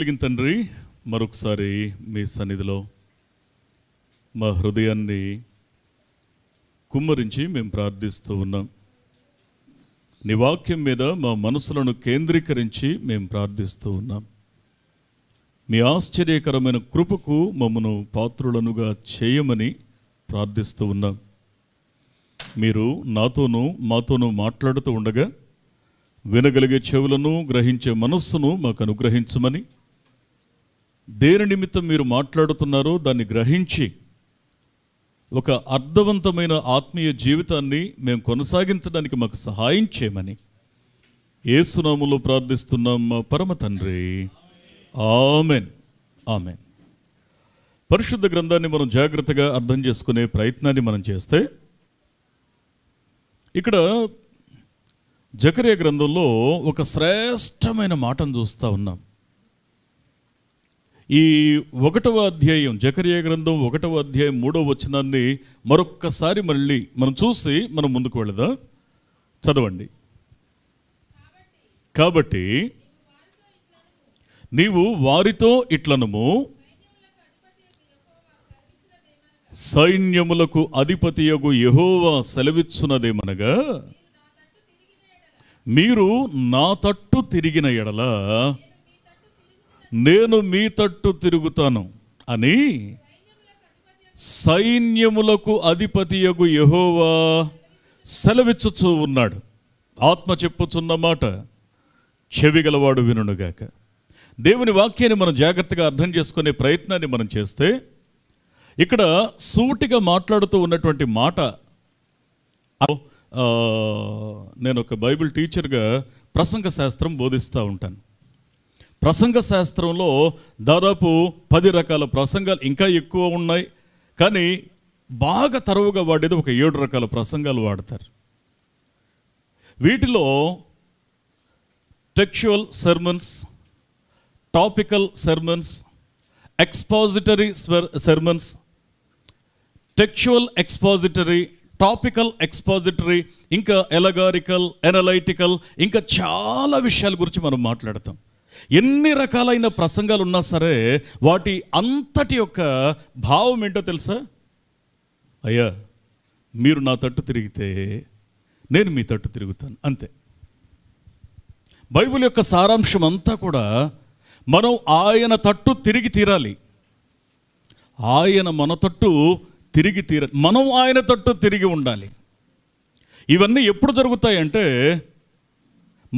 కలిగిన తండ్రి మరొకసారి మీ సన్నిధిలో మా హృదయాన్ని కుమ్మరించి మేము ప్రార్థిస్తూ ఉన్నాం నీ వాక్యం మీద మా మనసులను కేంద్రీకరించి మేము ప్రార్థిస్తూ ఉన్నాం మీ ఆశ్చర్యకరమైన కృపకు మమ్మను పాత్రులనుగా చేయమని ప్రార్థిస్తూ ఉన్నాం మీరు నాతోనూ మాతోనూ మాట్లాడుతూ ఉండగా వినగలిగే చెవులను గ్రహించే మనస్సును మాకు అనుగ్రహించమని దేని నిమిత్తం మీరు మాట్లాడుతున్నారో దాన్ని గ్రహించి ఒక అర్థవంతమైన ఆత్మీయ జీవితాన్ని మేము కొనసాగించడానికి మాకు సహాయం చేయమని ఏసునాములో ప్రార్థిస్తున్నాం పరమ తండ్రి ఆమెన్ ఆమెన్ పరిశుద్ధ గ్రంథాన్ని మనం జాగ్రత్తగా అర్థం చేసుకునే ప్రయత్నాన్ని మనం చేస్తే ఇక్కడ జకరే గ్రంథంలో ఒక శ్రేష్టమైన మాటను చూస్తూ ఉన్నాం ఈ ఒకటవ అధ్యాయం జకర్య గ్రంథం ఒకటవ అధ్యాయం మూడవ వచనాన్ని మరొక్కసారి మళ్ళీ మనం చూసి మనం ముందుకు వెళదాం చదవండి కాబట్టి నీవు వారితో ఇట్లనము సైన్యములకు అధిపతియగు యహోవా సెలవిచ్చున్నదేమనగా మీరు నా తట్టు తిరిగిన ఎడల నేను మీ తట్టు తిరుగుతాను అని సైన్యములకు అధిపతియగు యహోవా సెలవిచ్చు ఉన్నాడు ఆత్మ చెప్పుచున్న మాట చెవిగలవాడు వినుగాక దేవుని వాక్యాన్ని మనం జాగ్రత్తగా అర్థం చేసుకునే ప్రయత్నాన్ని మనం చేస్తే ఇక్కడ సూటిగా మాట్లాడుతూ ఉన్నటువంటి మాట నేను ఒక బైబిల్ టీచర్గా ప్రసంగ శాస్త్రం బోధిస్తూ ఉంటాను ప్రసంగ శాస్త్రంలో దాదాపు పది రకాల ప్రసంగాలు ఇంకా ఎక్కువ ఉన్నాయి కానీ బాగా తరువుగా వాడేది ఒక ఏడు రకాల ప్రసంగాలు వాడతారు వీటిలో textual sermons topical sermons expository sermons textual expository topical expository ఇంకా ఎలగారికల్ ఎనలైటికల్ ఇంకా చాలా విషయాల గురించి మనం మాట్లాడతాం ఎన్ని రకాలైన ప్రసంగాలు ఉన్నా సరే వాటి అంతటి యొక్క భావం ఏంటో తెలుసా అయ్యా మీరు నా తట్టు తిరిగితే నేను మీ తట్టు తిరుగుతాను అంతే బైబిల్ యొక్క సారాంశం అంతా కూడా మనం ఆయన తట్టు తిరిగి తీరాలి ఆయన మన తట్టు తిరిగి తీర మనం ఆయన తట్టు తిరిగి ఉండాలి ఇవన్నీ ఎప్పుడు జరుగుతాయంటే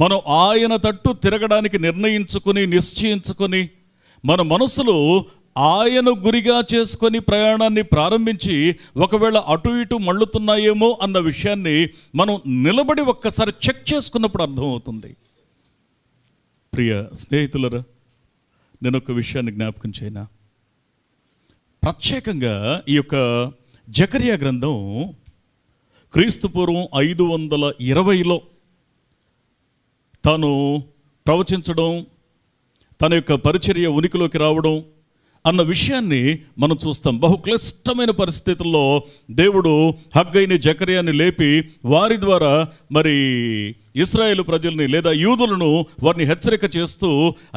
మనం ఆయన తట్టు తిరగడానికి నిర్ణయించుకుని నిశ్చయించుకొని మన మనసులు ఆయన గురిగా చేసుకొని ప్రయాణాన్ని ప్రారంభించి ఒకవేళ అటు ఇటు మళ్ళుతున్నాయేమో అన్న విషయాన్ని మనం నిలబడి ఒక్కసారి చెక్ చేసుకున్నప్పుడు అర్థమవుతుంది ప్రియ స్నేహితులరా నేను ఒక విషయాన్ని జ్ఞాపకం చేయనా ప్రత్యేకంగా ఈ యొక్క జకర్యా గ్రంథం క్రీస్తుపూర్వం ఐదు వందల ఇరవైలో తాను ప్రవచించడం తన యొక్క పరిచర్య ఉనికిలోకి రావడం అన్న విషయాన్ని మనం చూస్తాం బహు క్లిష్టమైన పరిస్థితుల్లో దేవుడు హగ్గైని జకర్యాన్ని లేపి వారి ద్వారా మరి ఇస్రాయేల్ ప్రజల్ని లేదా యూదులను వారిని హెచ్చరిక చేస్తూ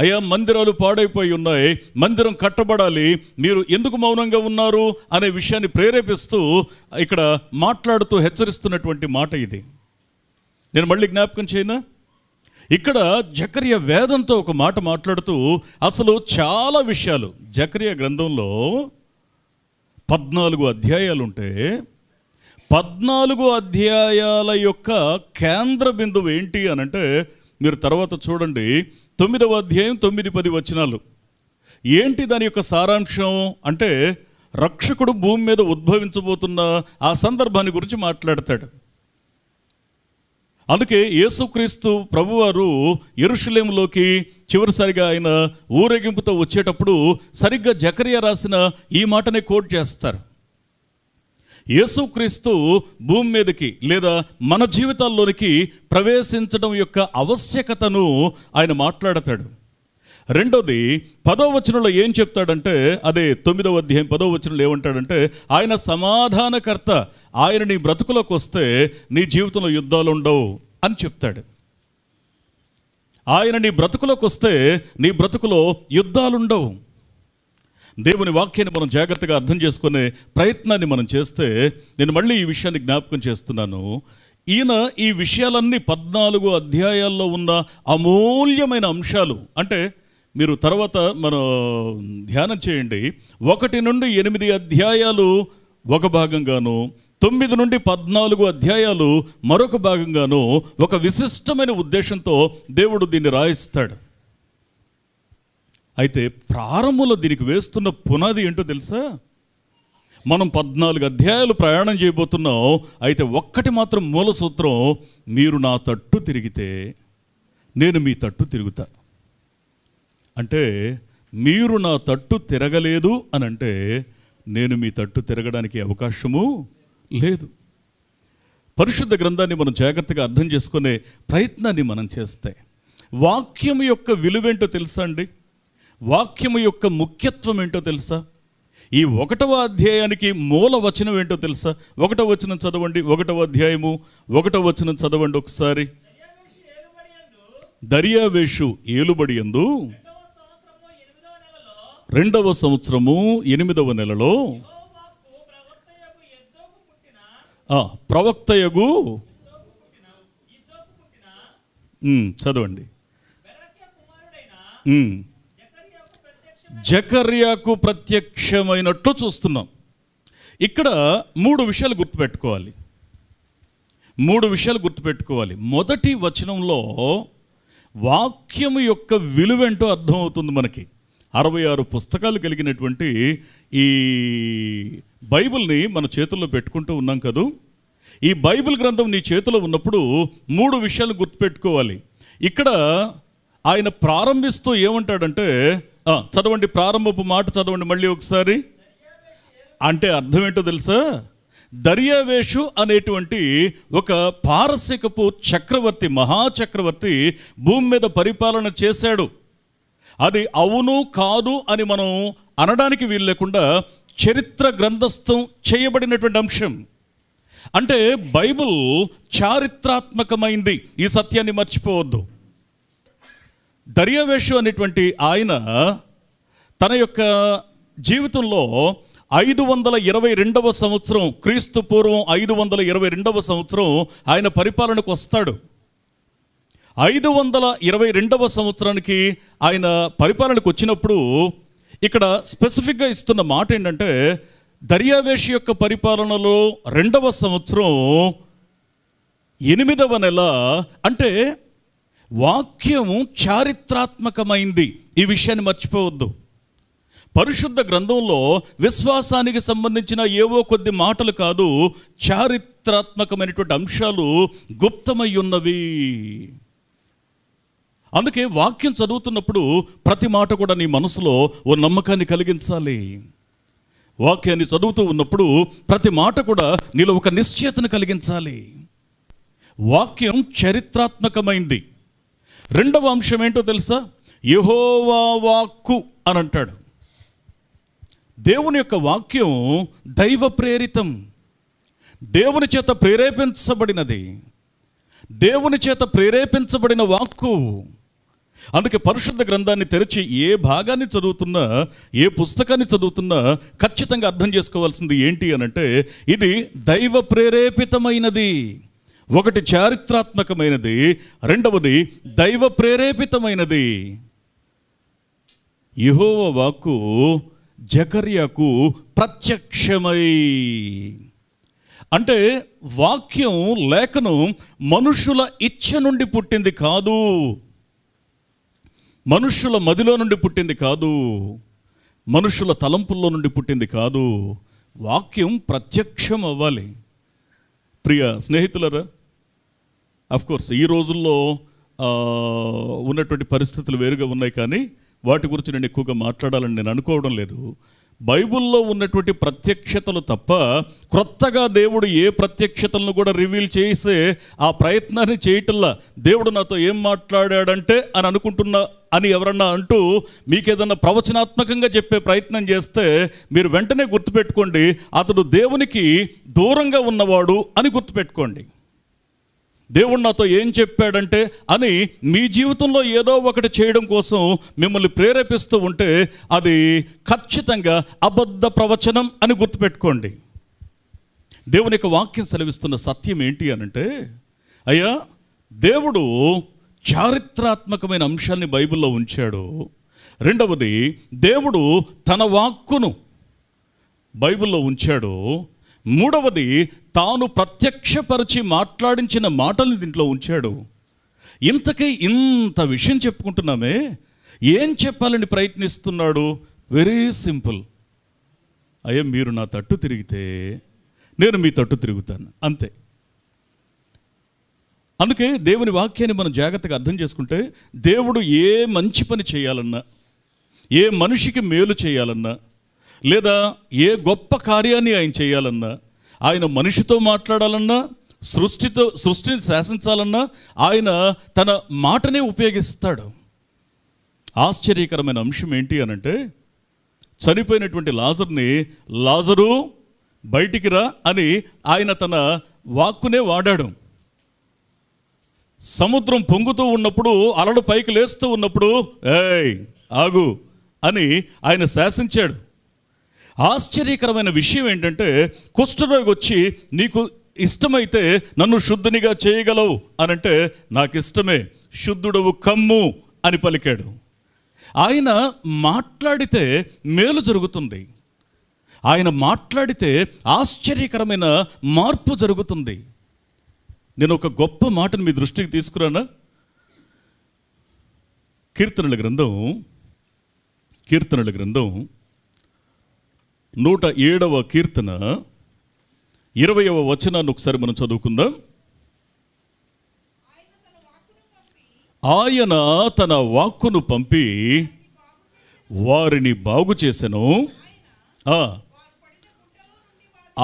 అయా మందిరాలు పాడైపోయి ఉన్నాయి మందిరం కట్టబడాలి మీరు ఎందుకు మౌనంగా ఉన్నారు అనే విషయాన్ని ప్రేరేపిస్తూ ఇక్కడ మాట్లాడుతూ హెచ్చరిస్తున్నటువంటి మాట ఇది నేను మళ్ళీ జ్ఞాపకం చేయనా ఇక్కడ జకర్య వేదంతో ఒక మాట మాట్లాడుతూ అసలు చాలా విషయాలు జకర్య గ్రంథంలో పద్నాలుగు అధ్యాయాలు ఉంటే పద్నాలుగు అధ్యాయాల యొక్క కేంద్ర బిందువు ఏంటి అని అంటే మీరు తర్వాత చూడండి తొమ్మిదవ అధ్యాయం తొమ్మిది పది వచనాలు ఏంటి దాని యొక్క సారాంశం అంటే రక్షకుడు భూమి మీద ఉద్భవించబోతున్న ఆ సందర్భాన్ని గురించి మాట్లాడతాడు అందుకే యేసుక్రీస్తు ప్రభువారు ఎరుషులేములోకి చివరిసారిగా ఆయన ఊరేగింపుతో వచ్చేటప్పుడు సరిగ్గా జకరియా రాసిన ఈ మాటనే కోట్ చేస్తారు యేసుక్రీస్తు భూమి మీదకి లేదా మన జీవితాల్లోనికి ప్రవేశించడం యొక్క ఆవశ్యకతను ఆయన మాట్లాడతాడు రెండోది పదో వచనంలో ఏం చెప్తాడంటే అదే తొమ్మిదవ అధ్యాయం పదో వచనంలో ఏమంటాడంటే ఆయన సమాధానకర్త ఆయన నీ బ్రతుకులోకి వస్తే నీ జీవితంలో యుద్ధాలు ఉండవు అని చెప్తాడు ఆయన నీ బ్రతుకులోకి వస్తే నీ బ్రతుకులో యుద్ధాలు ఉండవు దేవుని వాక్యాన్ని మనం జాగ్రత్తగా అర్థం చేసుకునే ప్రయత్నాన్ని మనం చేస్తే నేను మళ్ళీ ఈ విషయాన్ని జ్ఞాపకం చేస్తున్నాను ఈయన ఈ విషయాలన్నీ పద్నాలుగు అధ్యాయాల్లో ఉన్న అమూల్యమైన అంశాలు అంటే మీరు తర్వాత మనం ధ్యానం చేయండి ఒకటి నుండి ఎనిమిది అధ్యాయాలు ఒక భాగంగాను తొమ్మిది నుండి పద్నాలుగు అధ్యాయాలు మరొక భాగంగాను ఒక విశిష్టమైన ఉద్దేశంతో దేవుడు దీన్ని రాయిస్తాడు అయితే ప్రారంభంలో దీనికి వేస్తున్న పునాది ఏంటో తెలుసా మనం పద్నాలుగు అధ్యాయాలు ప్రయాణం చేయబోతున్నాం అయితే ఒక్కటి మాత్రం మూల సూత్రం మీరు నా తట్టు తిరిగితే నేను మీ తట్టు తిరుగుతా అంటే మీరు నా తట్టు తిరగలేదు అని అంటే నేను మీ తట్టు తిరగడానికి అవకాశము లేదు పరిశుద్ధ గ్రంథాన్ని మనం జాగ్రత్తగా అర్థం చేసుకునే ప్రయత్నాన్ని మనం చేస్తే వాక్యం యొక్క విలువేంటో తెలుసా అండి వాక్యము యొక్క ముఖ్యత్వం ఏంటో తెలుసా ఈ ఒకటవ అధ్యాయానికి మూల వచనం ఏంటో తెలుసా ఒకటవ వచనం చదవండి ఒకటవ అధ్యాయము ఒకటవ వచనం చదవండి ఒకసారి దర్యావేషు ఏలుబడి ఎందు రెండవ సంవత్సరము ఎనిమిదవ నెలలో ప్రవక్తయగు చదవండి జకర్యాకు ప్రత్యక్షమైనట్టు చూస్తున్నాం ఇక్కడ మూడు విషయాలు గుర్తుపెట్టుకోవాలి మూడు విషయాలు గుర్తుపెట్టుకోవాలి మొదటి వచనంలో వాక్యము యొక్క విలువేంటో అర్థమవుతుంది మనకి అరవై ఆరు పుస్తకాలు కలిగినటువంటి ఈ బైబిల్ని మన చేతుల్లో పెట్టుకుంటూ ఉన్నాం కదూ ఈ బైబిల్ గ్రంథం నీ చేతిలో ఉన్నప్పుడు మూడు విషయాలు గుర్తుపెట్టుకోవాలి ఇక్కడ ఆయన ప్రారంభిస్తూ ఏమంటాడంటే చదవండి ప్రారంభపు మాట చదవండి మళ్ళీ ఒకసారి అంటే అర్థం ఏంటో తెలుసా దర్యావేషు అనేటువంటి ఒక పారసికపు చక్రవర్తి మహాచక్రవర్తి భూమి మీద పరిపాలన చేశాడు అది అవును కాదు అని మనం అనడానికి వీలు లేకుండా చరిత్ర గ్రంథస్థం చేయబడినటువంటి అంశం అంటే బైబుల్ చారిత్రాత్మకమైంది ఈ సత్యాన్ని మర్చిపోవద్దు దర్యావేషు అనేటువంటి ఆయన తన యొక్క జీవితంలో ఐదు వందల ఇరవై రెండవ సంవత్సరం క్రీస్తు పూర్వం ఐదు వందల ఇరవై రెండవ సంవత్సరం ఆయన పరిపాలనకు వస్తాడు ఐదు వందల ఇరవై రెండవ సంవత్సరానికి ఆయన పరిపాలనకు వచ్చినప్పుడు ఇక్కడ స్పెసిఫిక్గా ఇస్తున్న మాట ఏంటంటే దర్యావేషి యొక్క పరిపాలనలో రెండవ సంవత్సరం ఎనిమిదవ నెల అంటే వాక్యము చారిత్రాత్మకమైంది ఈ విషయాన్ని మర్చిపోవద్దు పరిశుద్ధ గ్రంథంలో విశ్వాసానికి సంబంధించిన ఏవో కొద్ది మాటలు కాదు చారిత్రాత్మకమైనటువంటి అంశాలు గుప్తమై ఉన్నవి అందుకే వాక్యం చదువుతున్నప్పుడు ప్రతి మాట కూడా నీ మనసులో ఓ నమ్మకాన్ని కలిగించాలి వాక్యాన్ని చదువుతూ ఉన్నప్పుడు ప్రతి మాట కూడా నీలో ఒక నిశ్చేతను కలిగించాలి వాక్యం చరిత్రాత్మకమైంది రెండవ అంశం ఏంటో తెలుసా యహోవా వాక్కు అని అంటాడు దేవుని యొక్క వాక్యం దైవ ప్రేరితం దేవుని చేత ప్రేరేపించబడినది దేవుని చేత ప్రేరేపించబడిన వాక్కు అందుకే పరిశుద్ధ గ్రంథాన్ని తెరిచి ఏ భాగాన్ని చదువుతున్నా ఏ పుస్తకాన్ని చదువుతున్నా ఖచ్చితంగా అర్థం చేసుకోవాల్సింది ఏంటి అనంటే ఇది దైవ ప్రేరేపితమైనది ఒకటి చారిత్రాత్మకమైనది రెండవది దైవ ప్రేరేపితమైనది యహోవ వాక్కు జకర్యకు ప్రత్యక్షమై అంటే వాక్యం లేఖనం మనుషుల ఇచ్చ నుండి పుట్టింది కాదు మనుషుల మదిలో నుండి పుట్టింది కాదు మనుషుల తలంపుల్లో నుండి పుట్టింది కాదు వాక్యం ప్రత్యక్షం అవ్వాలి ప్రియ స్నేహితులరా అఫ్కోర్స్ ఈ రోజుల్లో ఉన్నటువంటి పరిస్థితులు వేరుగా ఉన్నాయి కానీ వాటి గురించి నేను ఎక్కువగా మాట్లాడాలని నేను అనుకోవడం లేదు బైబిల్లో ఉన్నటువంటి ప్రత్యక్షతలు తప్ప క్రొత్తగా దేవుడు ఏ ప్రత్యక్షతలను కూడా రివీల్ చేసే ఆ ప్రయత్నాన్ని చేయటంలా దేవుడు నాతో ఏం మాట్లాడాడంటే అని అనుకుంటున్నా అని ఎవరన్నా అంటూ మీకేదన్నా ప్రవచనాత్మకంగా చెప్పే ప్రయత్నం చేస్తే మీరు వెంటనే గుర్తుపెట్టుకోండి అతడు దేవునికి దూరంగా ఉన్నవాడు అని గుర్తుపెట్టుకోండి దేవుడు నాతో ఏం చెప్పాడంటే అని మీ జీవితంలో ఏదో ఒకటి చేయడం కోసం మిమ్మల్ని ప్రేరేపిస్తూ ఉంటే అది ఖచ్చితంగా అబద్ధ ప్రవచనం అని గుర్తుపెట్టుకోండి దేవుని యొక్క వాక్యం సెలవిస్తున్న సత్యం ఏంటి అనంటే అయ్యా దేవుడు చారిత్రాత్మకమైన అంశాన్ని బైబిల్లో ఉంచాడు రెండవది దేవుడు తన వాక్కును బైబిల్లో ఉంచాడు మూడవది తాను ప్రత్యక్షపరిచి మాట్లాడించిన మాటల్ని దీంట్లో ఉంచాడు ఇంతకీ ఇంత విషయం చెప్పుకుంటున్నామే ఏం చెప్పాలని ప్రయత్నిస్తున్నాడు వెరీ సింపుల్ అయ్యా మీరు నా తట్టు తిరిగితే నేను మీ తట్టు తిరుగుతాను అంతే అందుకే దేవుని వాక్యాన్ని మనం జాగ్రత్తగా అర్థం చేసుకుంటే దేవుడు ఏ మంచి పని చేయాలన్నా ఏ మనిషికి మేలు చేయాలన్నా లేదా ఏ గొప్ప కార్యాన్ని ఆయన చేయాలన్నా ఆయన మనిషితో మాట్లాడాలన్నా సృష్టితో సృష్టిని శాసించాలన్నా ఆయన తన మాటనే ఉపయోగిస్తాడు ఆశ్చర్యకరమైన అంశం ఏంటి అనంటే చనిపోయినటువంటి లాజర్ని లాజరు బయటికి రా అని ఆయన తన వాక్కునే వాడాడు సముద్రం పొంగుతూ ఉన్నప్పుడు అలడు పైకి లేస్తూ ఉన్నప్పుడు ఏయ్ ఆగు అని ఆయన శాసించాడు ఆశ్చర్యకరమైన విషయం ఏంటంటే కుష్ఠరోగి వచ్చి నీకు ఇష్టమైతే నన్ను శుద్ధునిగా చేయగలవు అని అంటే నాకు ఇష్టమే శుద్ధుడవు కమ్ము అని పలికాడు ఆయన మాట్లాడితే మేలు జరుగుతుంది ఆయన మాట్లాడితే ఆశ్చర్యకరమైన మార్పు జరుగుతుంది నేను ఒక గొప్ప మాటను మీ దృష్టికి తీసుకురాను కీర్తనల గ్రంథం కీర్తనల గ్రంథం నూట ఏడవ కీర్తన ఇరవైవ వచనాన్ని ఒకసారి మనం చదువుకుందాం ఆయన తన వాక్కును పంపి వారిని బాగు చేశాను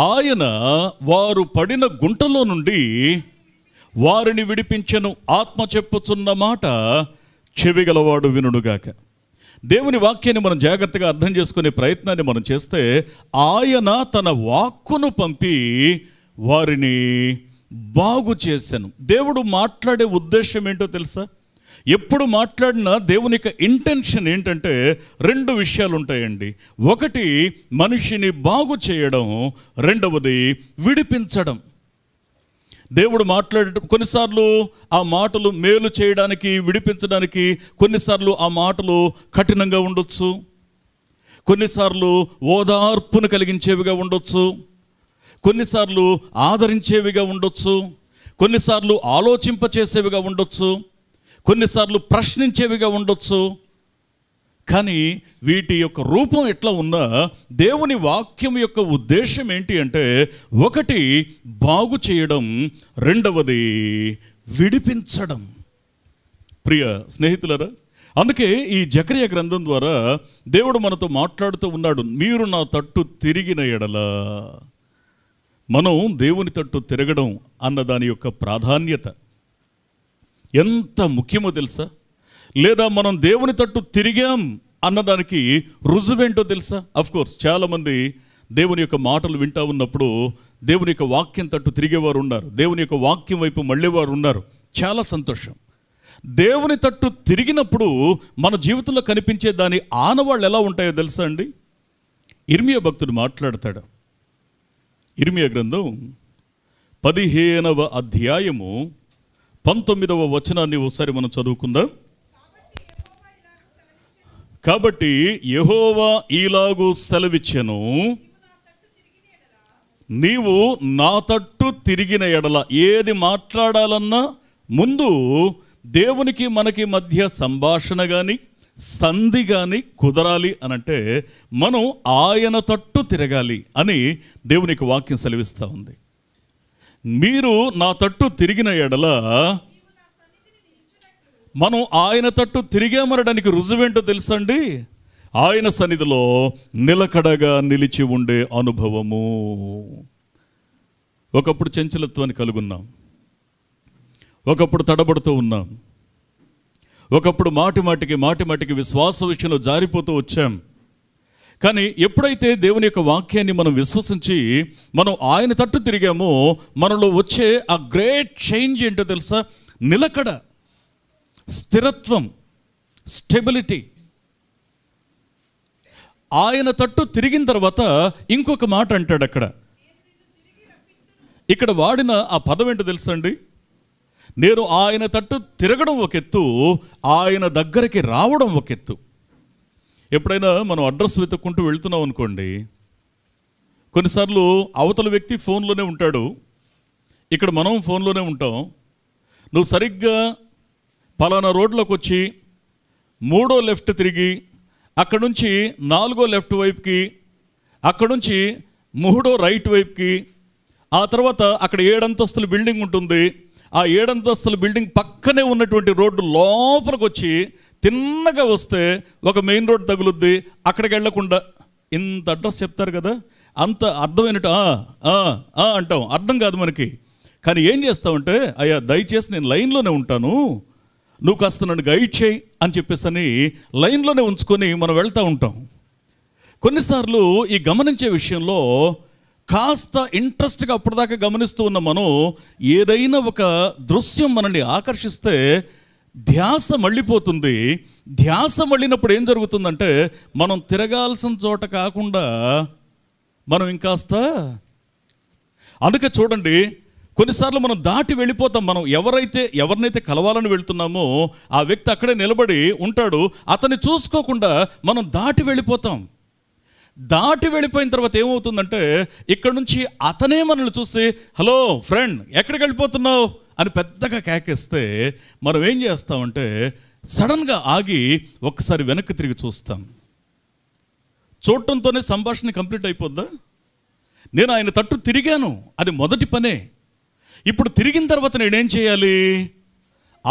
ఆయన వారు పడిన గుంటలో నుండి వారిని విడిపించను ఆత్మ చెప్పుచున్న మాట చెవిగలవాడు వినుడుగాక దేవుని వాక్యాన్ని మనం జాగ్రత్తగా అర్థం చేసుకునే ప్రయత్నాన్ని మనం చేస్తే ఆయన తన వాక్కును పంపి వారిని బాగు చేశాను దేవుడు మాట్లాడే ఉద్దేశం ఏంటో తెలుసా ఎప్పుడు మాట్లాడినా దేవుని యొక్క ఇంటెన్షన్ ఏంటంటే రెండు విషయాలు ఉంటాయండి ఒకటి మనిషిని బాగు చేయడం రెండవది విడిపించడం దేవుడు మాట్లాడేట కొన్నిసార్లు ఆ మాటలు మేలు చేయడానికి విడిపించడానికి కొన్నిసార్లు ఆ మాటలు కఠినంగా ఉండొచ్చు కొన్నిసార్లు ఓదార్పును కలిగించేవిగా ఉండొచ్చు కొన్నిసార్లు ఆదరించేవిగా ఉండొచ్చు కొన్నిసార్లు ఆలోచింపచేసేవిగా ఉండొచ్చు కొన్నిసార్లు ప్రశ్నించేవిగా ఉండొచ్చు కానీ వీటి యొక్క రూపం ఎట్లా ఉన్నా దేవుని వాక్యం యొక్క ఉద్దేశం ఏంటి అంటే ఒకటి బాగు చేయడం రెండవది విడిపించడం ప్రియ స్నేహితులరా అందుకే ఈ జకరియ గ్రంథం ద్వారా దేవుడు మనతో మాట్లాడుతూ ఉన్నాడు మీరు నా తట్టు తిరిగిన ఎడల మనం దేవుని తట్టు తిరగడం అన్న దాని యొక్క ప్రాధాన్యత ఎంత ముఖ్యమో తెలుసా లేదా మనం దేవుని తట్టు తిరిగాం అన్నదానికి రుజువేంటో తెలుసా అఫ్కోర్స్ చాలామంది దేవుని యొక్క మాటలు వింటా ఉన్నప్పుడు దేవుని యొక్క వాక్యం తట్టు తిరిగేవారు ఉన్నారు దేవుని యొక్క వాక్యం వైపు మళ్ళేవారు ఉన్నారు చాలా సంతోషం దేవుని తట్టు తిరిగినప్పుడు మన జీవితంలో కనిపించే దాని ఆనవాళ్ళు ఎలా ఉంటాయో తెలుసా అండి ఇర్మియా భక్తుడు మాట్లాడతాడు ఇర్మియా గ్రంథం పదిహేనవ అధ్యాయము పంతొమ్మిదవ వచనాన్ని ఒకసారి మనం చదువుకుందాం కాబట్టి యహోవా ఈలాగు సెలవిచ్చెను నీవు నా తట్టు తిరిగిన ఎడల ఏది మాట్లాడాలన్నా ముందు దేవునికి మనకి మధ్య సంభాషణ కానీ సంధి కానీ కుదరాలి అనంటే మనం ఆయన తట్టు తిరగాలి అని దేవునికి వాక్యం సెలవిస్తూ ఉంది మీరు నా తట్టు తిరిగిన ఎడల మనం ఆయన తట్టు తిరిగామనడానికి రుజువేంటో తెలుసండి ఆయన సన్నిధిలో నిలకడగా నిలిచి ఉండే అనుభవము ఒకప్పుడు చంచలత్వాన్ని కలుగున్నాం ఒకప్పుడు తడబడుతూ ఉన్నాం ఒకప్పుడు మాటి మాటికి మాటి మాటికి విశ్వాస విషయంలో జారిపోతూ వచ్చాం కానీ ఎప్పుడైతే దేవుని యొక్క వాక్యాన్ని మనం విశ్వసించి మనం ఆయన తట్టు తిరిగామో మనలో వచ్చే ఆ గ్రేట్ చేంజ్ ఏంటో తెలుసా నిలకడ స్థిరత్వం స్టెబిలిటీ ఆయన తట్టు తిరిగిన తర్వాత ఇంకొక మాట అంటాడు అక్కడ ఇక్కడ వాడిన ఆ పదం ఏంటో తెలుసండి నేను ఆయన తట్టు తిరగడం ఒక ఎత్తు ఆయన దగ్గరికి రావడం ఒక ఎత్తు ఎప్పుడైనా మనం అడ్రస్ వెతుక్కుంటూ వెళ్తున్నాం అనుకోండి కొన్నిసార్లు అవతల వ్యక్తి ఫోన్లోనే ఉంటాడు ఇక్కడ మనం ఫోన్లోనే ఉంటాం నువ్వు సరిగ్గా పలానా రోడ్లోకి వచ్చి మూడో లెఫ్ట్ తిరిగి అక్కడ నుంచి నాలుగో లెఫ్ట్ వైపుకి అక్కడ నుంచి మూడో రైట్ వైపుకి ఆ తర్వాత అక్కడ ఏడంతస్తుల బిల్డింగ్ ఉంటుంది ఆ ఏడంతస్తుల బిల్డింగ్ పక్కనే ఉన్నటువంటి రోడ్డు లోపలికి వచ్చి తిన్నగా వస్తే ఒక మెయిన్ రోడ్ తగులుద్ది అక్కడికి వెళ్లకుండా ఇంత అడ్రస్ చెప్తారు కదా అంత అర్థమైనట్టు అంటాం అర్థం కాదు మనకి కానీ ఏం చేస్తామంటే అయ్యా దయచేసి నేను లైన్లోనే ఉంటాను నువ్వు కాస్త నన్ను గైడ్ చేయి అని చెప్పేసి లైన్లోనే ఉంచుకొని మనం వెళ్తూ ఉంటాం కొన్నిసార్లు ఈ గమనించే విషయంలో కాస్త ఇంట్రెస్ట్గా అప్పటిదాకా గమనిస్తూ ఉన్న మనం ఏదైనా ఒక దృశ్యం మనల్ని ఆకర్షిస్తే ధ్యాస మళ్ళీపోతుంది ధ్యాస మళ్ళినప్పుడు ఏం జరుగుతుందంటే మనం తిరగాల్సిన చోట కాకుండా మనం ఇంకాస్త అందుకే చూడండి కొన్నిసార్లు మనం దాటి వెళ్ళిపోతాం మనం ఎవరైతే ఎవరినైతే కలవాలని వెళ్తున్నామో ఆ వ్యక్తి అక్కడే నిలబడి ఉంటాడు అతన్ని చూసుకోకుండా మనం దాటి వెళ్ళిపోతాం దాటి వెళ్ళిపోయిన తర్వాత ఏమవుతుందంటే ఇక్కడ నుంచి అతనే మనల్ని చూసి హలో ఫ్రెండ్ ఎక్కడికి వెళ్ళిపోతున్నావు అని పెద్దగా కేకేస్తే మనం ఏం చేస్తామంటే సడన్గా ఆగి ఒక్కసారి వెనక్కి తిరిగి చూస్తాం చూడటంతోనే సంభాషణ కంప్లీట్ అయిపోద్దా నేను ఆయన తట్టు తిరిగాను అది మొదటి పనే ఇప్పుడు తిరిగిన తర్వాత నేనేం చేయాలి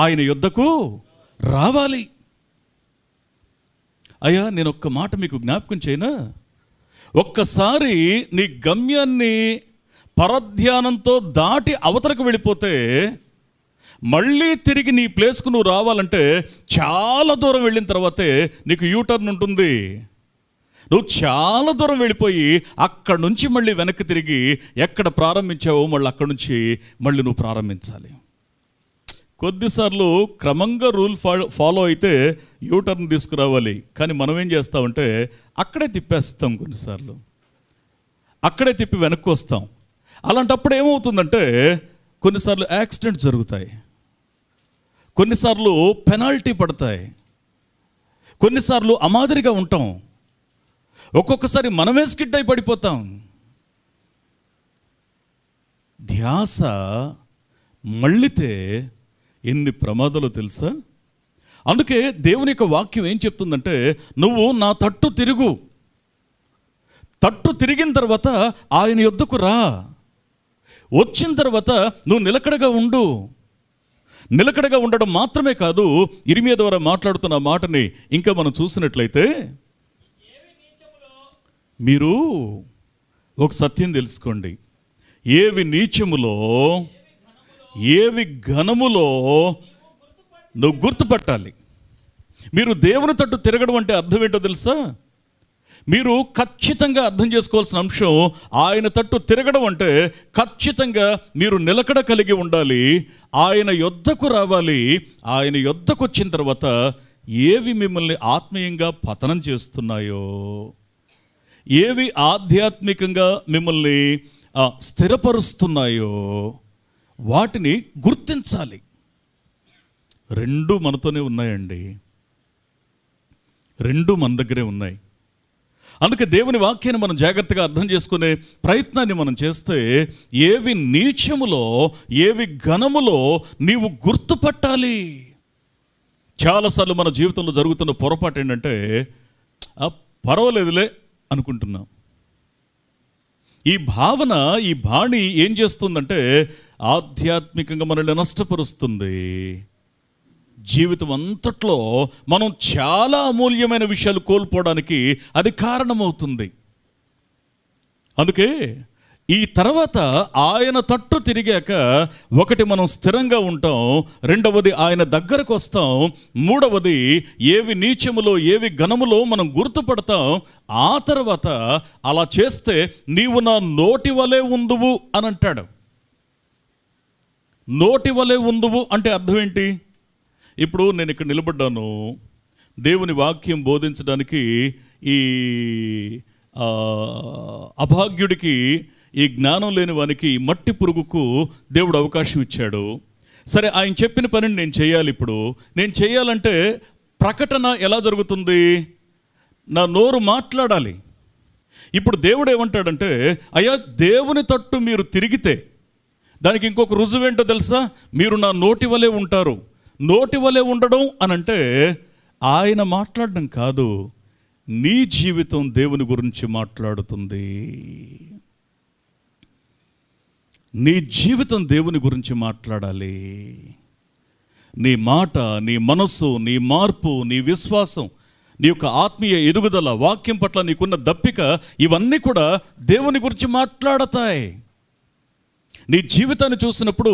ఆయన యుద్ధకు రావాలి అయ్యా నేను ఒక్క మాట మీకు జ్ఞాపకం చేయనా ఒక్కసారి నీ గమ్యాన్ని పరధ్యానంతో దాటి అవతరకు వెళ్ళిపోతే మళ్ళీ తిరిగి నీ ప్లేస్కు నువ్వు రావాలంటే చాలా దూరం వెళ్ళిన తర్వాతే నీకు యూటర్న్ ఉంటుంది నువ్వు చాలా దూరం వెళ్ళిపోయి అక్కడ నుంచి మళ్ళీ వెనక్కి తిరిగి ఎక్కడ ప్రారంభించావో మళ్ళీ అక్కడ నుంచి మళ్ళీ నువ్వు ప్రారంభించాలి కొద్దిసార్లు క్రమంగా రూల్ ఫాలో అయితే యూటర్న్ తీసుకురావాలి కానీ మనం ఏం చేస్తామంటే అక్కడే తిప్పేస్తాం కొన్నిసార్లు అక్కడే తిప్పి వెనక్కి వస్తాం అలాంటప్పుడు ఏమవుతుందంటే కొన్నిసార్లు యాక్సిడెంట్ జరుగుతాయి కొన్నిసార్లు పెనాల్టీ పడతాయి కొన్నిసార్లు అమాదిరిగా ఉంటాం ఒక్కొక్కసారి మనమే స్కిడ్ అయి పడిపోతాం ధ్యాస మళ్ళితే ఎన్ని ప్రమాదాలు తెలుసా అందుకే దేవుని యొక్క వాక్యం ఏం చెప్తుందంటే నువ్వు నా తట్టు తిరుగు తట్టు తిరిగిన తర్వాత ఆయన యొద్దకు రా వచ్చిన తర్వాత నువ్వు నిలకడగా ఉండు నిలకడగా ఉండడం మాత్రమే కాదు ఇరిమియ ద్వారా మాట్లాడుతున్న మాటని ఇంకా మనం చూసినట్లయితే మీరు ఒక సత్యం తెలుసుకోండి ఏవి నీచములో ఏవి ఘనములో నువ్వు గుర్తుపట్టాలి మీరు దేవుని తట్టు తిరగడం అంటే అర్థం ఏంటో తెలుసా మీరు ఖచ్చితంగా అర్థం చేసుకోవాల్సిన అంశం ఆయన తట్టు తిరగడం అంటే ఖచ్చితంగా మీరు నిలకడ కలిగి ఉండాలి ఆయన యొద్దకు రావాలి ఆయన యొద్దకు వచ్చిన తర్వాత ఏవి మిమ్మల్ని ఆత్మీయంగా పతనం చేస్తున్నాయో ఏవి ఆధ్యాత్మికంగా మిమ్మల్ని స్థిరపరుస్తున్నాయో వాటిని గుర్తించాలి రెండు మనతోనే ఉన్నాయండి రెండు మన దగ్గరే ఉన్నాయి అందుకే దేవుని వాక్యాన్ని మనం జాగ్రత్తగా అర్థం చేసుకునే ప్రయత్నాన్ని మనం చేస్తే ఏవి నీచములో ఏవి ఘనములో నీవు గుర్తుపట్టాలి చాలాసార్లు మన జీవితంలో జరుగుతున్న పొరపాటు ఏంటంటే పర్వాలేదులే అనుకుంటున్నాం ఈ భావన ఈ బాణి ఏం చేస్తుందంటే ఆధ్యాత్మికంగా మనల్ని నష్టపరుస్తుంది జీవితం అంతట్లో మనం చాలా అమూల్యమైన విషయాలు కోల్పోవడానికి అది కారణమవుతుంది అందుకే ఈ తర్వాత ఆయన తట్టు తిరిగాక ఒకటి మనం స్థిరంగా ఉంటాం రెండవది ఆయన దగ్గరకు వస్తాం మూడవది ఏవి నీచములో ఏవి ఘనములో మనం గుర్తుపడతాం ఆ తర్వాత అలా చేస్తే నీవు నా నోటి వలె ఉందువు అని అంటాడు నోటి వలె ఉందువు అంటే అర్థం ఏంటి ఇప్పుడు నేను ఇక్కడ నిలబడ్డాను దేవుని వాక్యం బోధించడానికి ఈ అభాగ్యుడికి ఈ జ్ఞానం లేని వానికి మట్టి పురుగుకు దేవుడు అవకాశం ఇచ్చాడు సరే ఆయన చెప్పిన పనిని నేను చేయాలి ఇప్పుడు నేను చేయాలంటే ప్రకటన ఎలా జరుగుతుంది నా నోరు మాట్లాడాలి ఇప్పుడు దేవుడు ఏమంటాడంటే అయ్యా దేవుని తట్టు మీరు తిరిగితే దానికి ఇంకొక రుజువు ఏంటో తెలుసా మీరు నా నోటి వలె ఉంటారు నోటి వలె ఉండడం అనంటే ఆయన మాట్లాడడం కాదు నీ జీవితం దేవుని గురించి మాట్లాడుతుంది నీ జీవితం దేవుని గురించి మాట్లాడాలి నీ మాట నీ మనస్సు నీ మార్పు నీ విశ్వాసం నీ యొక్క ఆత్మీయ ఎదుగుదల వాక్యం పట్ల నీకున్న దప్పిక ఇవన్నీ కూడా దేవుని గురించి మాట్లాడతాయి నీ జీవితాన్ని చూసినప్పుడు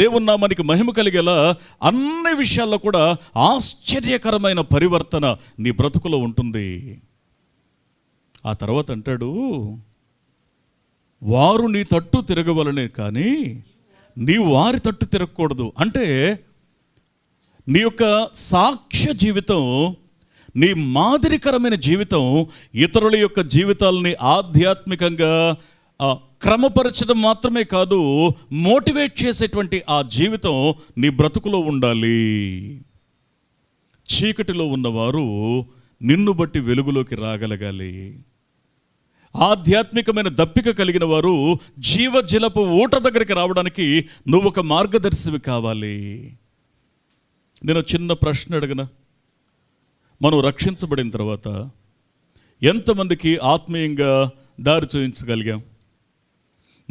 దేవుని నామానికి మహిమ కలిగేలా అన్ని విషయాల్లో కూడా ఆశ్చర్యకరమైన పరివర్తన నీ బ్రతుకులో ఉంటుంది ఆ తర్వాత అంటాడు వారు నీ తట్టు తిరగవలనే కానీ నీ వారి తట్టు తిరగకూడదు అంటే నీ యొక్క సాక్ష్య జీవితం నీ మాదిరికరమైన జీవితం ఇతరుల యొక్క జీవితాలని ఆధ్యాత్మికంగా క్రమపరచడం మాత్రమే కాదు మోటివేట్ చేసేటువంటి ఆ జీవితం నీ బ్రతుకులో ఉండాలి చీకటిలో ఉన్నవారు నిన్ను బట్టి వెలుగులోకి రాగలగాలి ఆధ్యాత్మికమైన దప్పిక కలిగిన వారు జీవజలపు ఊట దగ్గరికి రావడానికి నువ్వు ఒక మార్గదర్శివి కావాలి నేను చిన్న ప్రశ్న అడిగిన మనం రక్షించబడిన తర్వాత ఎంతమందికి ఆత్మీయంగా దారి చూపించగలిగాం